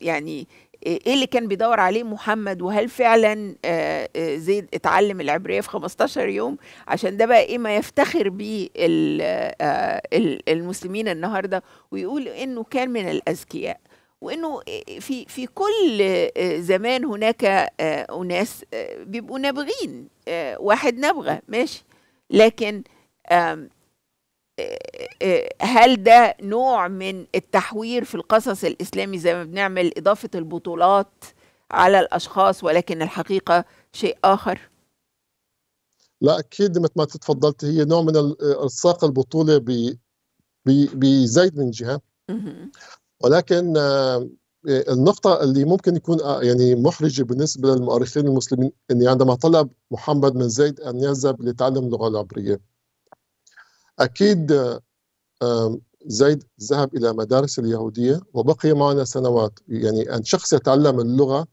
يعني ايه اللي كان بيدور عليه محمد وهل فعلا آه، آه، زيد اتعلم العبريه في 15 يوم عشان ده بقى ايه ما يفتخر بيه آه، المسلمين النهارده ويقول انه كان من الاذكياء وانه في في كل زمان هناك اناس بيبقوا نابغين واحد نابغه ماشي لكن هل ده نوع من التحوير في القصص الإسلامي زي ما بنعمل إضافة البطولات على الأشخاص ولكن الحقيقة شيء آخر؟ لا أكيد مثل ما تفضلت هي نوع من إلصاق البطولة بزيد من جهة ولكن آه، النقطة اللي ممكن يكون آه، يعني محرجة بالنسبة للمؤرخين المسلمين أني عندما طلب محمد بن زيد أن يذهب لتعلم اللغة العبرية اكيد زيد ذهب الى مدارس اليهوديه وبقي معنا سنوات يعني ان شخص يتعلم اللغه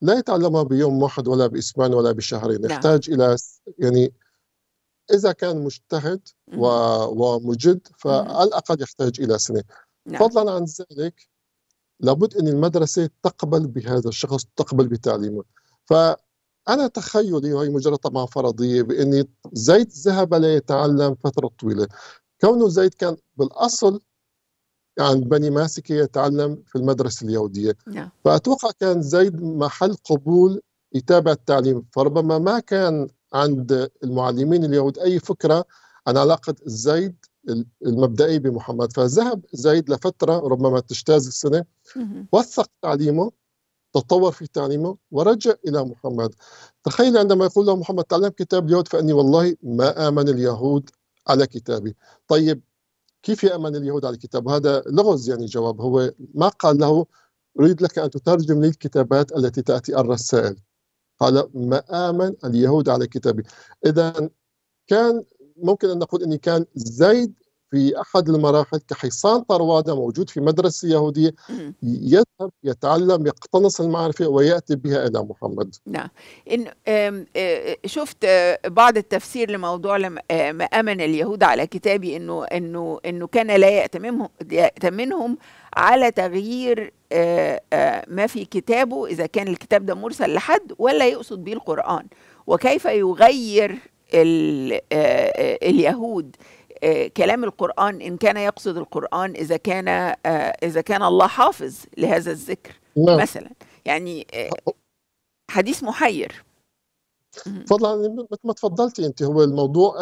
لا يتعلمها بيوم واحد ولا باسبوعين ولا بشهرين نعم. يحتاج الى يعني اذا كان مجتهد ومجد فعلى الاقل يحتاج الى سنه نعم. فضلا عن ذلك لابد ان المدرسه تقبل بهذا الشخص تقبل بتعليمه ف أنا تخيلي وهي مجرد طبعا فرضية بإني زيد ذهب ليتعلم فترة طويلة كونه زيد كان بالأصل عن يعني بني ماسكة يتعلم في المدرسة اليهودية نعم. فأتوقع كان زيد محل قبول يتابع التعليم فربما ما كان عند المعلمين اليهود أي فكرة عن علاقة زيد المبدئي بمحمد فذهب زيد لفترة ربما تجتاز السنة وثق تعليمه تطور في تعليمه ورجع إلى محمد تخيل عندما يقول له محمد تعلم كتاب اليهود فأني والله ما آمن اليهود على كتابي طيب كيف يأمن اليهود على الكتاب هذا لغز يعني جواب هو ما قال له أريد لك أن تترجم لي الكتابات التي تأتي الرسائل قال ما آمن اليهود على كتابي إذا كان ممكن أن نقول أني كان زيد في احد المراحل كحصان طرواده موجود في مدرسه يهوديه يذهب يتعلم يقتنص المعرفه وياتي بها الى محمد. نعم آه، آه، شفت آه، بعض التفسير لموضوع ما امن اليهود على كتابي انه انه انه كان لا يأتمنهم يأتمنهم على تغيير ما في كتابه اذا كان الكتاب ده مرسل لحد ولا يقصد به القران وكيف يغير اليهود آه، كلام القرآن إن كان يقصد القرآن إذا كان آه، إذا كان الله حافظ لهذا الذكر لا. نعم. مثلا يعني آه، حديث محير فضلا يعني مثل ما تفضلتي انت هو الموضوع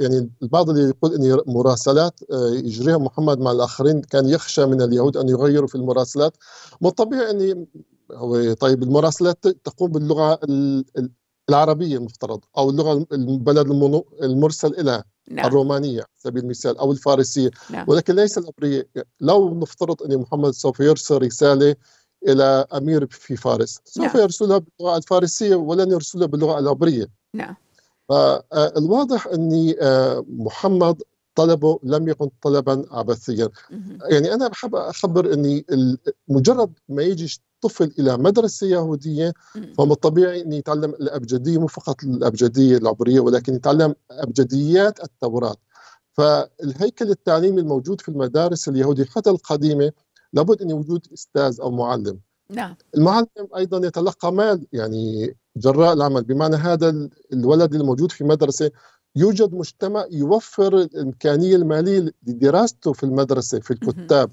يعني البعض اللي يقول ان مراسلات يجريها محمد مع الاخرين كان يخشى من اليهود ان يغيروا في المراسلات والطبيعي ان هو طيب المراسلات تقوم باللغه العربيه المفترض او اللغه البلد المرسل اليها نعم. الرومانيه على سبيل المثال او الفارسيه نعم. ولكن ليس العبريه لو نفترض ان محمد سوف يرسل رساله الى امير في فارس سوف نعم. يرسلها باللغه الفارسيه ولن يرسلها باللغه العبريه نعم آه، الواضح ان آه، محمد طلبه لم يكن طلبا عبثيا يعني انا بحب اخبر اني مجرد ما يجي الطفل إلى مدرسة يهودية فمن الطبيعي أن يتعلم الأبجدية مو فقط الأبجدية العبرية ولكن يتعلم أبجديات التوراة فالهيكل التعليمي الموجود في المدارس اليهودية حتى القديمة لابد أن يوجد أستاذ أو معلم نعم. المعلم أيضا يتلقى مال يعني جراء العمل بمعنى هذا الولد الموجود في مدرسة يوجد مجتمع يوفر الإمكانية المالية لدراسته في المدرسة في الكتاب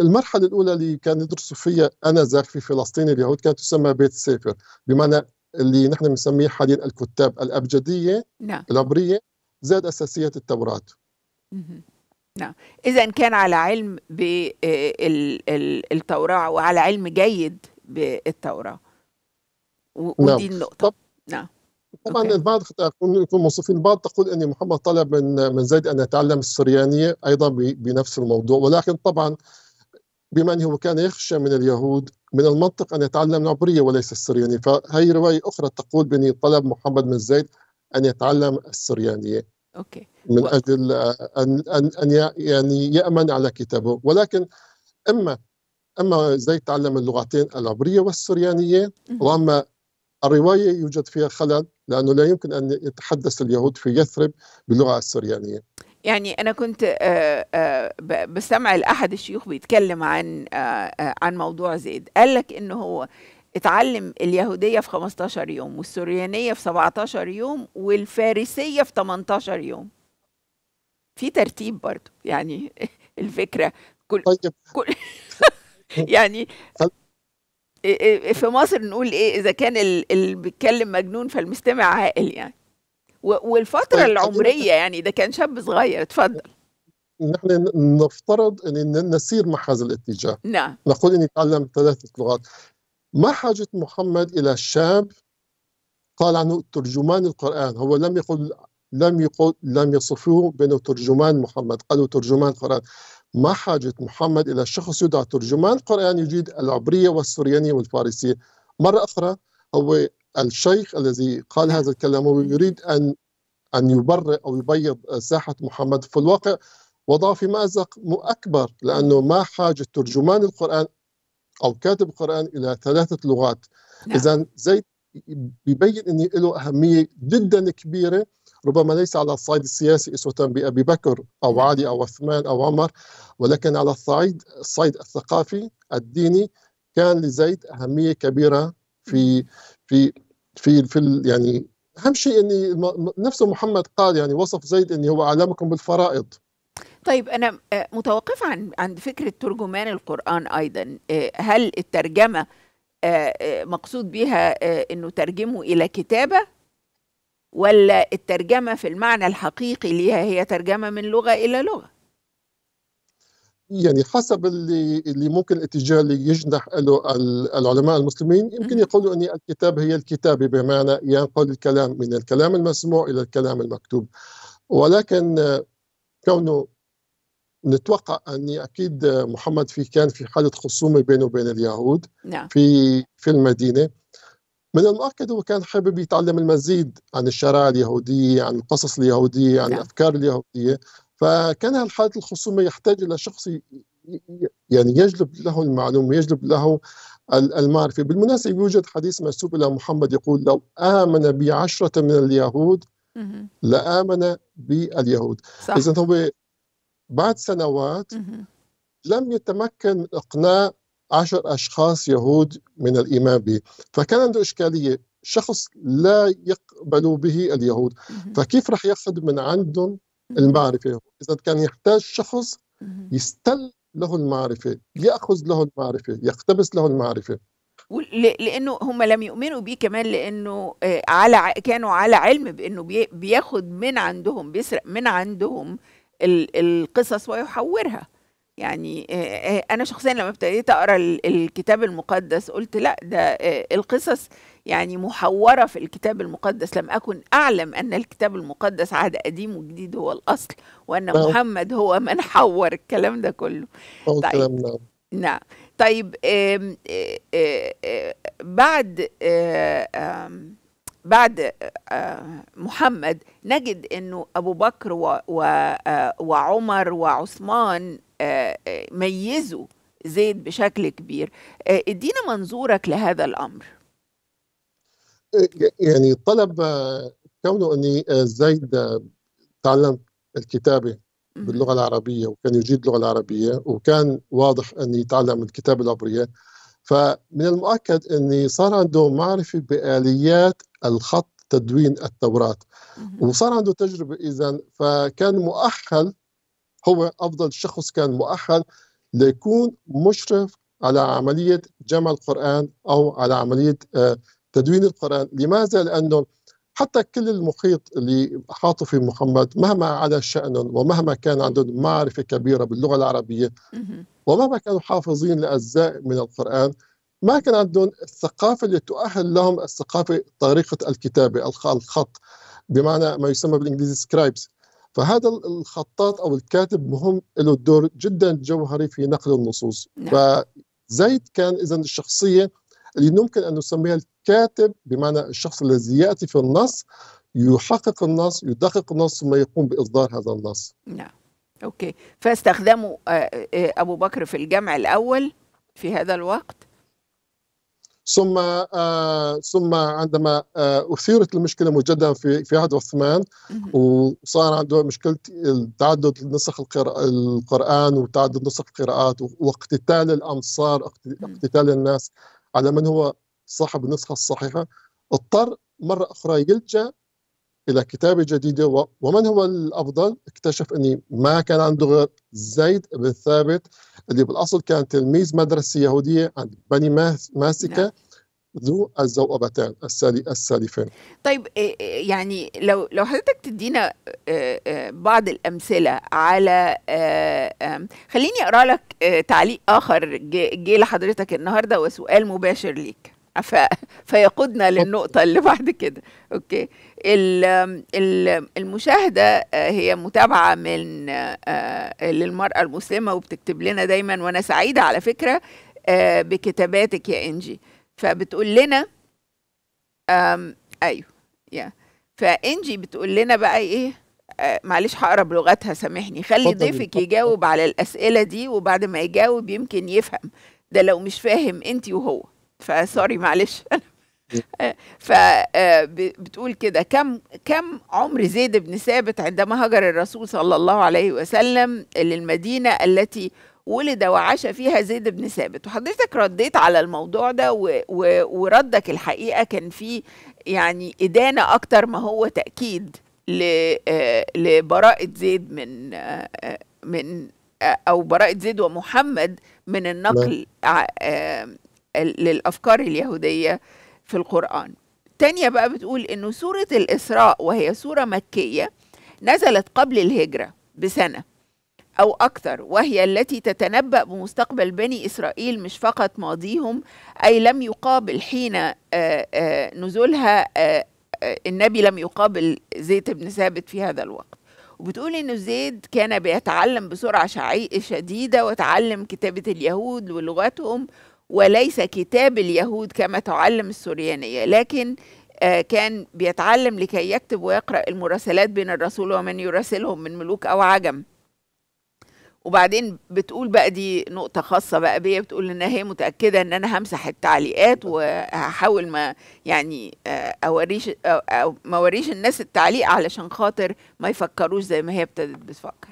المرحلة الأولى اللي كان يدرسوا فيها أنذاك في فلسطين اليهود كانت تسمى بيت سيفر بمعنى اللي نحن بنسميه حاليا الكتاب الأبجدية نعم. العبرية زاد أساسيات التوراة نعم إذا كان على علم بالتوراة آه، وعلى علم جيد بالتوراة ودي نعم. النقطة طب نعم طبعا أوكي. البعض يكون منصفين البعض تقول ان محمد طلب من من زيد ان يتعلم السريانيه ايضا بنفس الموضوع ولكن طبعا بما انه كان يخشى من اليهود من المنطق ان يتعلم العبريه وليس السريانيه فهي روايه اخرى تقول بان طلب محمد من زيد ان يتعلم السريانيه اوكي من و... اجل ان ان ان يعني يامن على كتابه ولكن اما اما زيد تعلم اللغتين العبريه والسريانيه واما الرواية يوجد فيها خلل لأنه لا يمكن أن يتحدث اليهود في يثرب باللغة السريانية يعني أنا كنت آه، آه، بستمع لأحد الشيوخ بيتكلم عن آه، عن موضوع زيد قال لك إنه هو اتعلم اليهودية في 15 يوم والسريانية في 17 يوم والفارسية في 18 يوم في ترتيب برضه يعني [laughs] الفكرة كل طيب. كل [laughs] [laughs] يعني إيه، في مصر نقول ايه اذا كان اللي بيتكلم مجنون فالمستمع عاقل يعني والفتره طيب، العمريه يعني ده كان شاب صغير اتفضل نحن نفترض ان نسير مع هذا الاتجاه نعم نقول اني تعلم ثلاثه لغات ما حاجه محمد الى الشاب قال عنه ترجمان القران هو لم يقل لم يقل لم يصفوه بانه ترجمان محمد قالوا ترجمان قران ما حاجة محمد إلى شخص يدعى ترجمان قرآن يجيد العبرية والسريانية والفارسية مرة أخرى هو الشيخ الذي قال هذا الكلام هو يريد أن أن يبرئ أو يبيض ساحة محمد في الواقع وضع في مأزق أكبر لأنه ما حاجة ترجمان القرآن أو كاتب القرآن إلى ثلاثة لغات نعم. إذا زيد بيبين أنه له أهمية جدا كبيرة ربما ليس على الصعيد السياسي اسوه بابي بكر او علي او عثمان او عمر ولكن على الصعيد الصعيد الثقافي الديني كان لزيد اهميه كبيره في في في في يعني اهم شيء اني نفسه محمد قال يعني وصف زيد اني هو اعلمكم بالفرائض طيب انا آه، متوقفه عن عن فكره ترجمان القران ايضا آه، هل الترجمه آه، مقصود بها انه ترجمه الى كتابه ولا الترجمه في المعنى الحقيقي ليها هي ترجمه من لغه الى لغه يعني حسب اللي اللي ممكن الاتجاه اللي يجنح له العلماء المسلمين يمكن يقولوا ان الكتاب هي الكتاب بمعنى ينقل الكلام من الكلام المسموع الى الكلام المكتوب ولكن آه، كونه نتوقع اني أكيد آه، محمد في كان في حالة خصومة بينه وبين اليهود نعم. في في المدينة من المؤكد هو كان حابب يتعلم المزيد عن الشرائع اليهودية عن القصص اليهودية عن نعم. الأفكار اليهودية فكان هالحالة الخصومة يحتاج إلى شخص يعني يجلب له المعلومة يجلب له المعرفة بالمناسبة يوجد حديث منسوب إلى محمد يقول لو آمن بعشرة من اليهود لآمن باليهود إذا هو بعد سنوات لم يتمكن إقناع عشر أشخاص يهود من الإيمان به فكان عنده إشكالية شخص لا يقبل به اليهود فكيف رح يأخذ من عندهم المعرفة إذا كان يحتاج شخص يستل له المعرفة يأخذ له المعرفة يقتبس له المعرفة لانه هم لم يؤمنوا به كمان لانه آه، على كانوا على علم بانه بياخد من عندهم بيسرق من عندهم القصص ويحورها يعني انا شخصيا لما ابتديت اقرا الكتاب المقدس قلت لا ده القصص يعني محوره في الكتاب المقدس لم اكن اعلم ان الكتاب المقدس عهد قديم وجديد هو الاصل وان نعم. محمد هو من حور الكلام ده كله طيب نعم. نعم طيب آمم، بعد آمم، بعد محمد نجد انه ابو بكر وعمر وعثمان آه، آه، ميزوا زيد بشكل كبير آه، ادينا منظورك لهذا الامر يعني الطلب كونه اني زيد تعلم الكتابه باللغه العربيه وكان يجيد اللغه العربيه وكان واضح اني يتعلم الكتابه العبريه فمن المؤكد اني صار عنده معرفه باليات الخط تدوين التوراه وصار عنده تجربه اذا فكان مؤهل هو افضل شخص كان مؤهل ليكون مشرف على عمليه جمع القران او على عمليه آه، تدوين القران، لماذا؟ لانه حتى كل المحيط اللي احاطوا في محمد مهما على شأنهم ومهما كان عندهم معرفة كبيرة باللغة العربية ومهما كانوا حافظين لأجزاء من القرآن ما كان عندهم الثقافة اللي تؤهل لهم الثقافة طريقة الكتابة الخط بمعنى ما يسمى بالإنجليزي سكرايبس فهذا الخطاط او الكاتب مهم له دور جدا جوهري في نقل النصوص نعم. فزيد كان اذا الشخصيه اللي ممكن ان نسميها الكاتب بمعنى الشخص الذي ياتي في النص يحقق النص يدقق النص ثم يقوم باصدار هذا النص نعم اوكي فاستخدمه آه، آه، ابو بكر في الجمع الاول في هذا الوقت ثم آه ثم عندما آه اثيرت المشكله مجددا في في عهد عثمان وصار عنده مشكله تعدد نسخ القران وتعدد نسخ القراءات واقتتال الانصار اقتتال الناس على من هو صاحب النسخه الصحيحه اضطر مره اخرى يلجا الى كتابه جديده ومن هو الافضل؟ اكتشف اني ما كان عنده غير زيد بن ثابت اللي بالاصل كان تلميذ مدرسه يهوديه عند بني ماسكه نعم. ذو الذوبتان السالفين طيب إيه، إيه، يعني لو لو حضرتك تدينا آه، آه، بعض الامثله على آه، خليني اقرا لك تعليق اخر جه لحضرتك النهارده وسؤال مباشر ليك ف... فيقودنا للنقطة اللي بعد كده أوكي المشاهدة آه، هي متابعة من آه، للمرأة المسلمة وبتكتب لنا دايما وأنا سعيدة على فكرة آه، بكتاباتك يا إنجي فبتقول لنا أيوه يا فإنجي بتقول لنا بقى إيه معلش هقرا بلغتها سامحني خلي ضيفك يجاوب على الاسئله دي وبعد ما يجاوب يمكن يفهم ده لو مش فاهم انت وهو فسوري معلش [laughs] فبتقول آه، كده كم كم عمر زيد بن ثابت عندما هجر الرسول صلى الله عليه وسلم للمدينه التي ولد وعاش فيها زيد بن ثابت وحضرتك رديت على الموضوع ده وردك الحقيقه كان فيه يعني ادانه اكتر ما هو تاكيد آه، لبراءه زيد من آه، من او براءه زيد ومحمد من النقل نعم. للأفكار اليهودية في القرآن تانية بقى بتقول إنه سورة الإسراء وهي سورة مكية نزلت قبل الهجرة بسنة أو أكثر وهي التي تتنبأ بمستقبل بني إسرائيل مش فقط ماضيهم أي لم يقابل حين آه، آه، نزولها آه، النبي لم يقابل زيد بن ثابت في هذا الوقت وبتقول إنه زيد كان بيتعلم بسرعة شديدة وتعلم كتابة اليهود ولغتهم وليس كتاب اليهود كما تعلم السوريانية لكن آه، كان بيتعلم لكي يكتب ويقرأ المراسلات بين الرسول ومن يراسلهم من ملوك أو عجم وبعدين بتقول بقى دي نقطة خاصة بقى بيا بتقول انها هي متأكدة إن أنا همسح التعليقات وهحاول ما يعني آه، أوريش أو, أو ما أوريش الناس التعليق علشان خاطر ما يفكروش زي ما هي ابتدت بتفكر.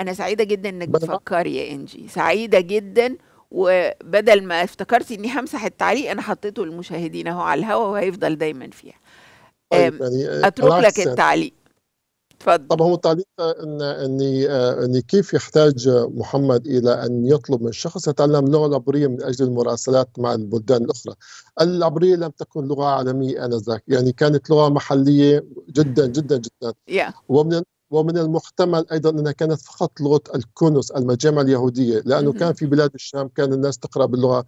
أنا سعيدة جدا إنك بتفكري يا إنجي، سعيدة جدا وبدل ما افتكرت اني همسح التعليق انا حطيته للمشاهدين اهو على الهوا وهيفضل دايما فيها طيب يعني آه، اترك لك يعني. التعليق اتفضل طب هو التعليق آه، ان ان آه، ان كيف يحتاج محمد الى ان يطلب من شخص يتعلم اللغه العبريه من اجل المراسلات مع البلدان الاخرى. العبريه لم تكن لغه عالميه انذاك، يعني كانت لغه محليه جدا جدا جدا. Yeah. ومن ومن المحتمل ايضا انها كانت فقط لغه الكونوس المجامع اليهوديه لانه كان في بلاد الشام كان الناس تقرا باللغه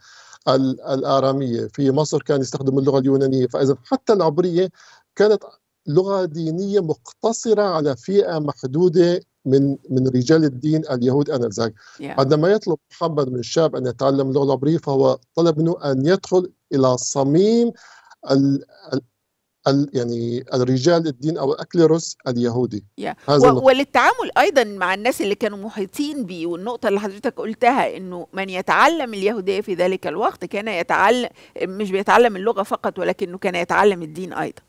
الاراميه في مصر كان يستخدم اللغه اليونانيه فاذا حتى العبريه كانت لغه دينيه مقتصره على فئه محدوده من من رجال الدين اليهود انذاك yeah. عندما يطلب محمد من الشاب ان يتعلم اللغه العبريه فهو طلب منه ان يدخل الى صميم يعني الرجال الدين او الاكليروس اليهودي yeah. هذا و- وللتعامل ايضا مع الناس اللي كانوا محيطين به والنقطه اللي حضرتك قلتها انه من يتعلم اليهوديه في ذلك الوقت كان يتعلم مش بيتعلم اللغه فقط ولكنه كان يتعلم الدين ايضا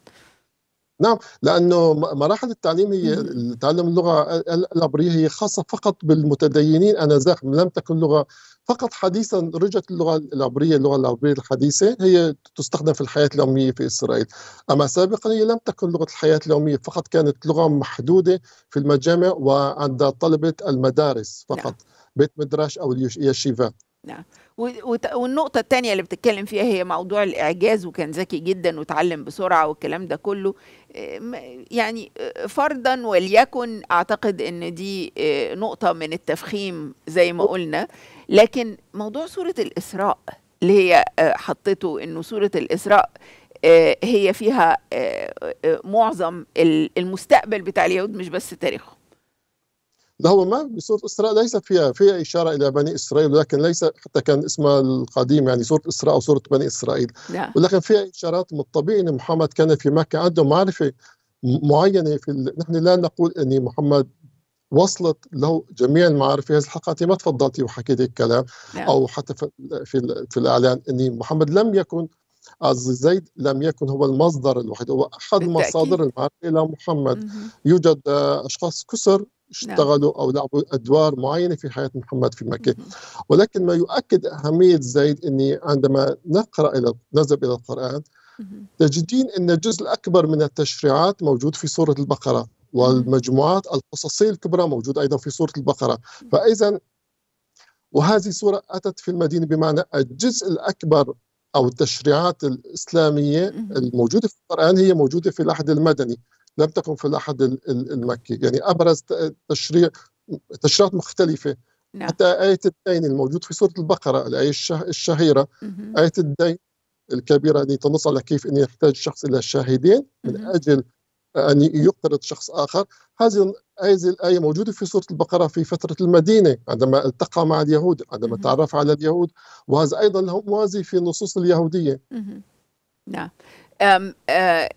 نعم لانه مراحل التعليم هي تعلم اللغه العبريه هي خاصه فقط بالمتدينين انذاك لم تكن لغه فقط حديثا رجعت اللغه العبريه اللغه العبريه الحديثه هي تستخدم في الحياه اليوميه في اسرائيل اما سابقا هي لم تكن لغه الحياه اليوميه فقط كانت لغه محدوده في المجامع وعند طلبه المدارس فقط نعم. بيت مدرش او اليشيفا نعم والنقطة التانية اللي بتتكلم فيها هي موضوع الإعجاز وكان ذكي جدا وتعلم بسرعة والكلام ده كله آه، يعني آه، فرضا وليكن أعتقد أن دي آه، نقطة من التفخيم زي ما قلنا لكن موضوع سورة الإسراء اللي هي حطته أنه سورة الإسراء هي فيها معظم المستقبل بتاع اليهود مش بس تاريخهم هو ما بصورة إسراء ليس فيها فيها إشارة إلى بني إسرائيل ولكن ليس حتى كان اسمها القديم يعني سورة إسراء أو سورة بني إسرائيل لا. نعم. ولكن فيها إشارات من الطبيعي أن محمد كان في مكة عنده معرفة معينة في ال... نحن لا نقول أن محمد وصلت له جميع المعارف في هذه الحلقة ما تفضلتي وحكيتي الكلام لا. نعم. أو حتى في, في, في الإعلان أن محمد لم يكن زيد لم يكن هو المصدر الوحيد هو أحد مصادر المعرفة إلى محمد يوجد آه، أشخاص كسر نعم. اشتغلوا او لعبوا ادوار معينه في حياه محمد في مكه ولكن ما يؤكد اهميه زيد اني عندما نقرا الى نذهب الى القران تجدين ان الجزء الاكبر من التشريعات موجود في سوره البقره والمجموعات القصصيه الكبرى موجوده ايضا في سوره البقره فاذا وهذه سوره اتت في المدينه بمعنى الجزء الاكبر او التشريعات الاسلاميه الموجوده في القران هي موجوده في العهد المدني لم تكن في العهد المكي يعني أبرز تشريع تشريعات مختلفة نعم. حتى آية الدين الموجود في سورة البقرة الآية الشهيرة مم. آية الدين الكبيرة التي تنص على كيف أن يحتاج شخص إلى شاهدين من أجل أن يقترض شخص آخر هذه هذه الآية موجودة في سورة البقرة في فترة المدينة عندما التقى مع اليهود عندما تعرف على اليهود وهذا أيضا له موازي في النصوص اليهودية نعم آه، آه،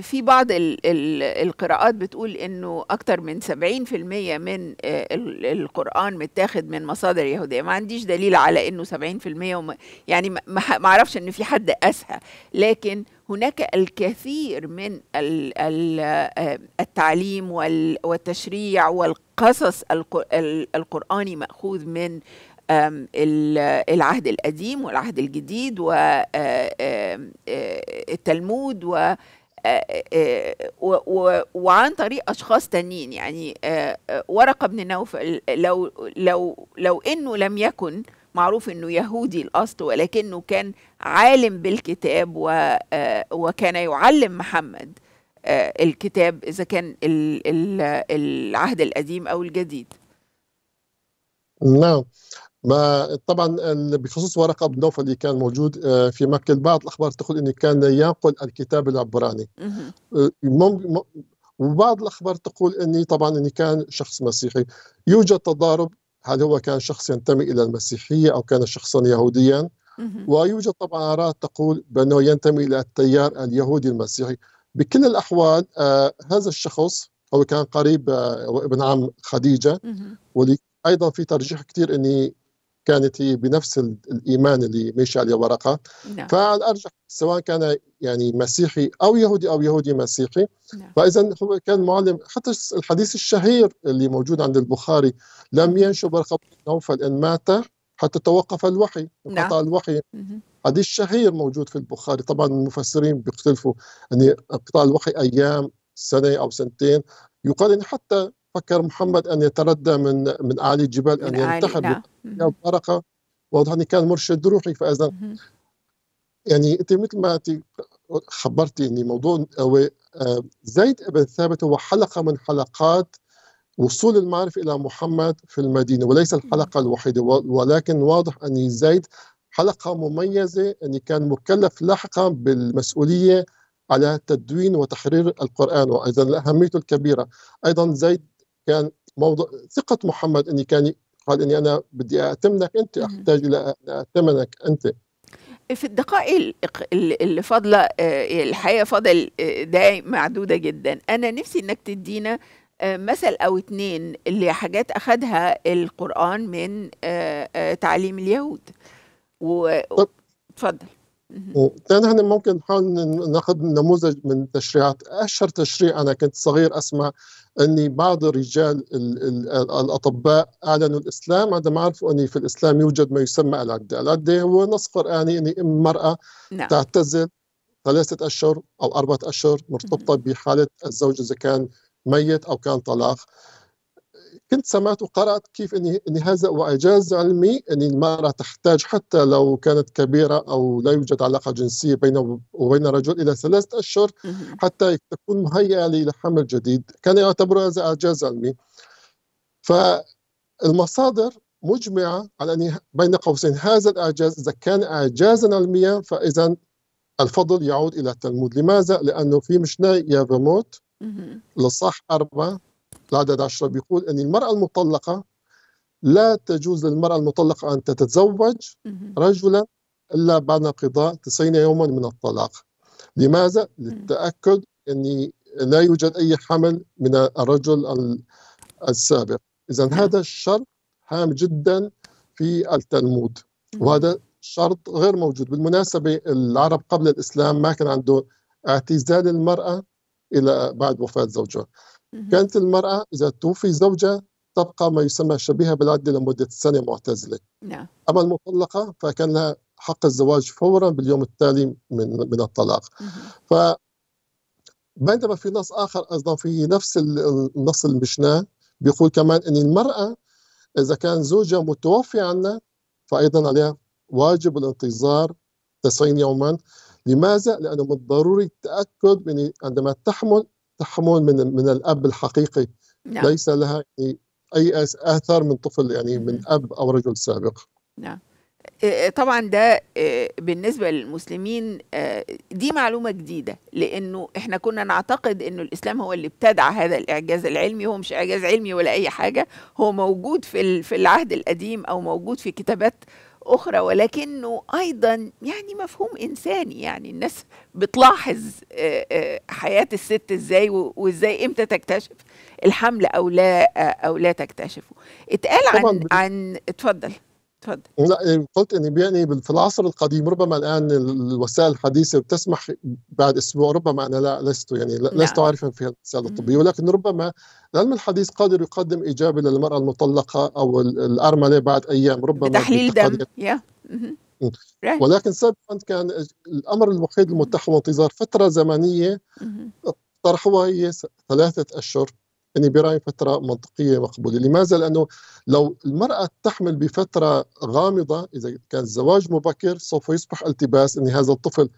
في بعض القراءات بتقول انه اكتر من 70% من آه، القران متاخد من مصادر يهوديه ما عنديش دليل على انه 70% يعني ما اعرفش ان في حد قاسها لكن هناك الكثير من التعليم والتشريع والقصص القرآني مأخوذ من العهد القديم والعهد الجديد والتلمود و وعن طريق اشخاص تانيين يعني ورقه بن نوفل لو لو لو انه لم يكن معروف انه يهودي الاصل ولكنه كان عالم بالكتاب وكان يعلم محمد الكتاب اذا كان العهد القديم او الجديد نعم ما طبعا بخصوص ورقه ابن نوفل اللي كان موجود آه، في مكه بعض الاخبار تقول انه كان ينقل الكتاب العبراني آه، وبعض الاخبار تقول اني طبعا اني كان شخص مسيحي يوجد تضارب هل هو كان شخص ينتمي الى المسيحيه او كان شخصا يهوديا ويوجد طبعا اراء تقول بانه ينتمي الى التيار اليهودي المسيحي بكل الاحوال آه هذا الشخص هو كان قريب آه وابن عم خديجه واللي ايضا في ترجيح كثير اني كانت هي بنفس الايمان اللي ماشي عليه ورقه نعم. فالارجح سواء كان يعني مسيحي او يهودي او يهودي مسيحي نعم. فاذا هو كان معلم حتى الحديث الشهير اللي موجود عند البخاري لم ينشب رقبه نوفل ان مات حتى توقف الوحي نعم. انقطع نعم. الوحي حديث شهير موجود في البخاري طبعا المفسرين بيختلفوا ان انقطاع الوحي ايام سنه او سنتين يقال ان حتى فكر محمد أن يتردى من من أعالي الجبال أن ينتحر نعم. واضح أني كان مرشد روحي فإذا يعني أنت مثل ما خبرتي أني موضوع آه، زيد بن ثابت هو حلقة من حلقات وصول المعرفة إلى محمد في المدينة وليس الحلقة الوحيدة ولكن واضح أن زيد حلقة مميزة أن كان مكلف لاحقا بالمسؤولية على تدوين وتحرير القرآن وأيضا أهميته الكبيرة أيضا زيد كان موضوع ثقه محمد اني كان قال اني انا بدي ائتمنك انت احتاج الى ان انت في الدقائق اللي فاضله آه، الحقيقه فاضل آه، دقائق معدوده جدا انا نفسي انك تدينا آه، مثل او اتنين لحاجات اخذها القران من تعليم اليهود و... اتفضل ثاني احنا ممكن نحاول ناخذ نموذج من تشريعات اشهر تشريع انا كنت صغير اسمع اني بعض الرجال الاطباء اعلنوا الاسلام عندما عرفوا اني في الاسلام يوجد ما يسمى العده، العده هو نص قراني اني امراه نعم. تعتزل ثلاثه اشهر او اربعه اشهر مرتبطه بحاله الزوج اذا كان ميت او كان طلاق كنت سمعت وقرأت كيف أن, هذا إعجاز علمي أن المرأة تحتاج حتى لو كانت كبيرة أو لا يوجد علاقة جنسية بينه وبين الرجل إلى ثلاثة أشهر حتى تكون مهيئة لحمل جديد كان يعتبر هذا إعجاز علمي فالمصادر مجمعة على أن بين قوسين هذا الإعجاز إذا كان إعجازا علميا فإذا الفضل يعود إلى التلمود لماذا؟ لأنه في مشناي يافاموت لصاح أربعة العدد عشرة بيقول أن المرأة المطلقة لا تجوز للمرأة المطلقة أن تتزوج رجلا إلا بعد انقضاء 90 يوما من الطلاق لماذا؟ للتأكد أن لا يوجد أي حمل من الرجل السابق إذا هذا الشرط هام جدا في التلمود وهذا شرط غير موجود بالمناسبة العرب قبل الإسلام ما كان عنده اعتزال المرأة إلى بعد وفاة زوجها كانت المرأة إذا توفي زوجها تبقى ما يسمى شبيهة بالعدل لمدة سنة معتزلة نعم. أما المطلقة فكان لها حق الزواج فورا باليوم التالي من من الطلاق ف بينما في نص آخر أيضا في نفس النص المشناه بيقول كمان أن المرأة إذا كان زوجها متوفي عنها فأيضا عليها واجب الانتظار 90 يوما لماذا؟ لأنه من الضروري التأكد من عندما تحمل تحمل من من الاب الحقيقي نعم. ليس لها يعني اي اثار من طفل يعني من اب او رجل سابق نعم آه، آه، طبعا ده آه، بالنسبة للمسلمين دي معلومة جديدة لأنه إحنا كنا نعتقد أنه الإسلام هو اللي ابتدع هذا الإعجاز العلمي هو مش إعجاز علمي ولا أي حاجة هو موجود في في العهد القديم أو موجود في كتابات أخرى ولكنه أيضا يعني مفهوم إنساني يعني الناس بتلاحظ حياة الست إزاي وإزاي إمتى تكتشف الحمل أو لا أو لا تكتشفه اتقال عن عن اتفضل تفضل لا إيه، قلت اني يعني في العصر القديم ربما الان الوسائل الحديثه بتسمح بعد اسبوع ربما انا لا لست يعني لست نعم. عارفا في الوسائل الطبيه ولكن ربما العلم الحديث قادر يقدم اجابه للمراه المطلقه او الارمله بعد ايام ربما تحليل دم يعني. ولكن سابقا كان الامر الوحيد المتاح هو انتظار فتره زمنيه طرحوها هي ثلاثه اشهر يعني برايي فتره منطقيه مقبوله، لماذا؟ لانه لو المراه تحمل بفتره غامضه اذا كان الزواج مبكر سوف يصبح التباس ان هذا الطفل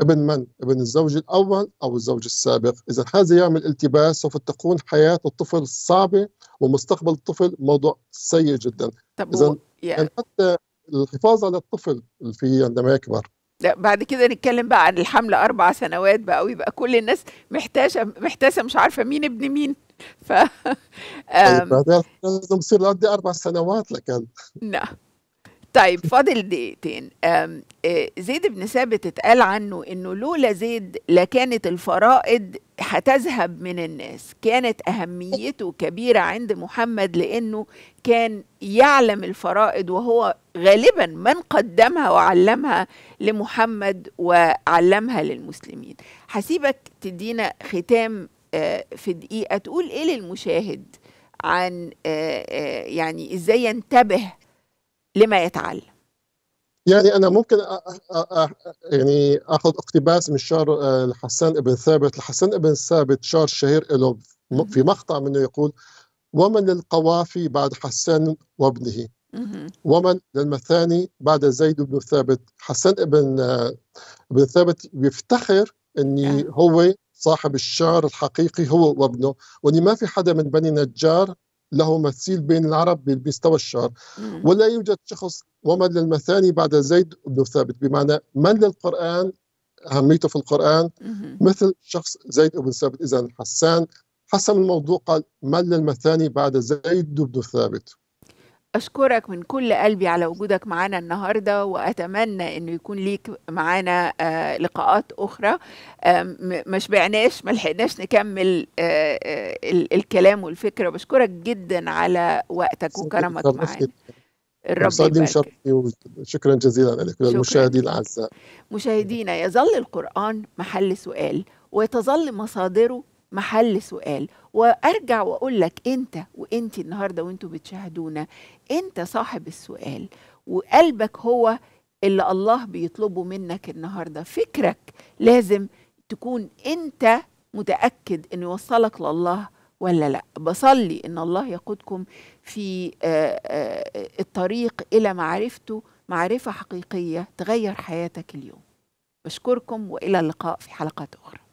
ابن من؟ ابن الزوج الاول او الزوج السابق، اذا هذا يعمل التباس سوف تكون حياه الطفل صعبه ومستقبل الطفل موضوع سيء جدا. طب اذا يعني حتى الحفاظ على الطفل في عندما يكبر لا بعد كده نتكلم بقى عن الحمل اربع سنوات بقى ويبقى كل الناس محتاجه محتاسه مش عارفه مين ابن مين ف [laughs] طيب، لازم يصير عندي اربع سنوات لكان نعم طيب فاضل دقيقتين آه، زيد بن ثابت اتقال عنه انه لولا زيد لكانت الفرائض هتذهب من الناس كانت اهميته كبيره عند محمد لانه كان يعلم الفرائض وهو غالبا من قدمها وعلمها لمحمد وعلمها للمسلمين هسيبك تدينا ختام آه، في دقيقه تقول ايه للمشاهد عن آه، آه، يعني ازاي ينتبه لما يتعلم يعني انا ممكن يعني اخذ اقتباس من شعر الحسن ابن ثابت الحسن ابن ثابت شعر شهير له في مقطع منه يقول ومن للقوافي بعد حسان وابنه ومن للمثاني بعد زيد بن ثابت حسن ابن ابن ثابت بيفتخر اني هو صاحب الشعر الحقيقي هو وابنه واني ما في حدا من بني نجار له مثيل بين العرب بمستوى الشعر ولا يوجد شخص ومن للمثاني بعد زيد بن ثابت بمعنى من للقرآن أهميته في القرآن مثل شخص زيد بن ثابت إذا حسان حسم الموضوع قال من للمثاني بعد زيد بن ثابت أشكرك من كل قلبي على وجودك معانا النهاردة وأتمنى أنه يكون ليك معانا آه، لقاءات أخرى ما شبعناش ما لحقناش نكمل آه، آه، الكلام والفكرة بشكرك جدا على وقتك وكرمك معانا يبارك شكرا جزيلا لك للمشاهدين الاعزاء مشاهدينا يظل القران محل سؤال وتظل مصادره محل سؤال وارجع واقول لك انت وانت النهارده وانتوا بتشاهدونا انت صاحب السؤال وقلبك هو اللي الله بيطلبه منك النهارده فكرك لازم تكون انت متاكد انه يوصلك لله ولا لا بصلي ان الله يقودكم في آه، آه، الطريق الى معرفته معرفه حقيقيه تغير حياتك اليوم بشكركم والى اللقاء في حلقات اخرى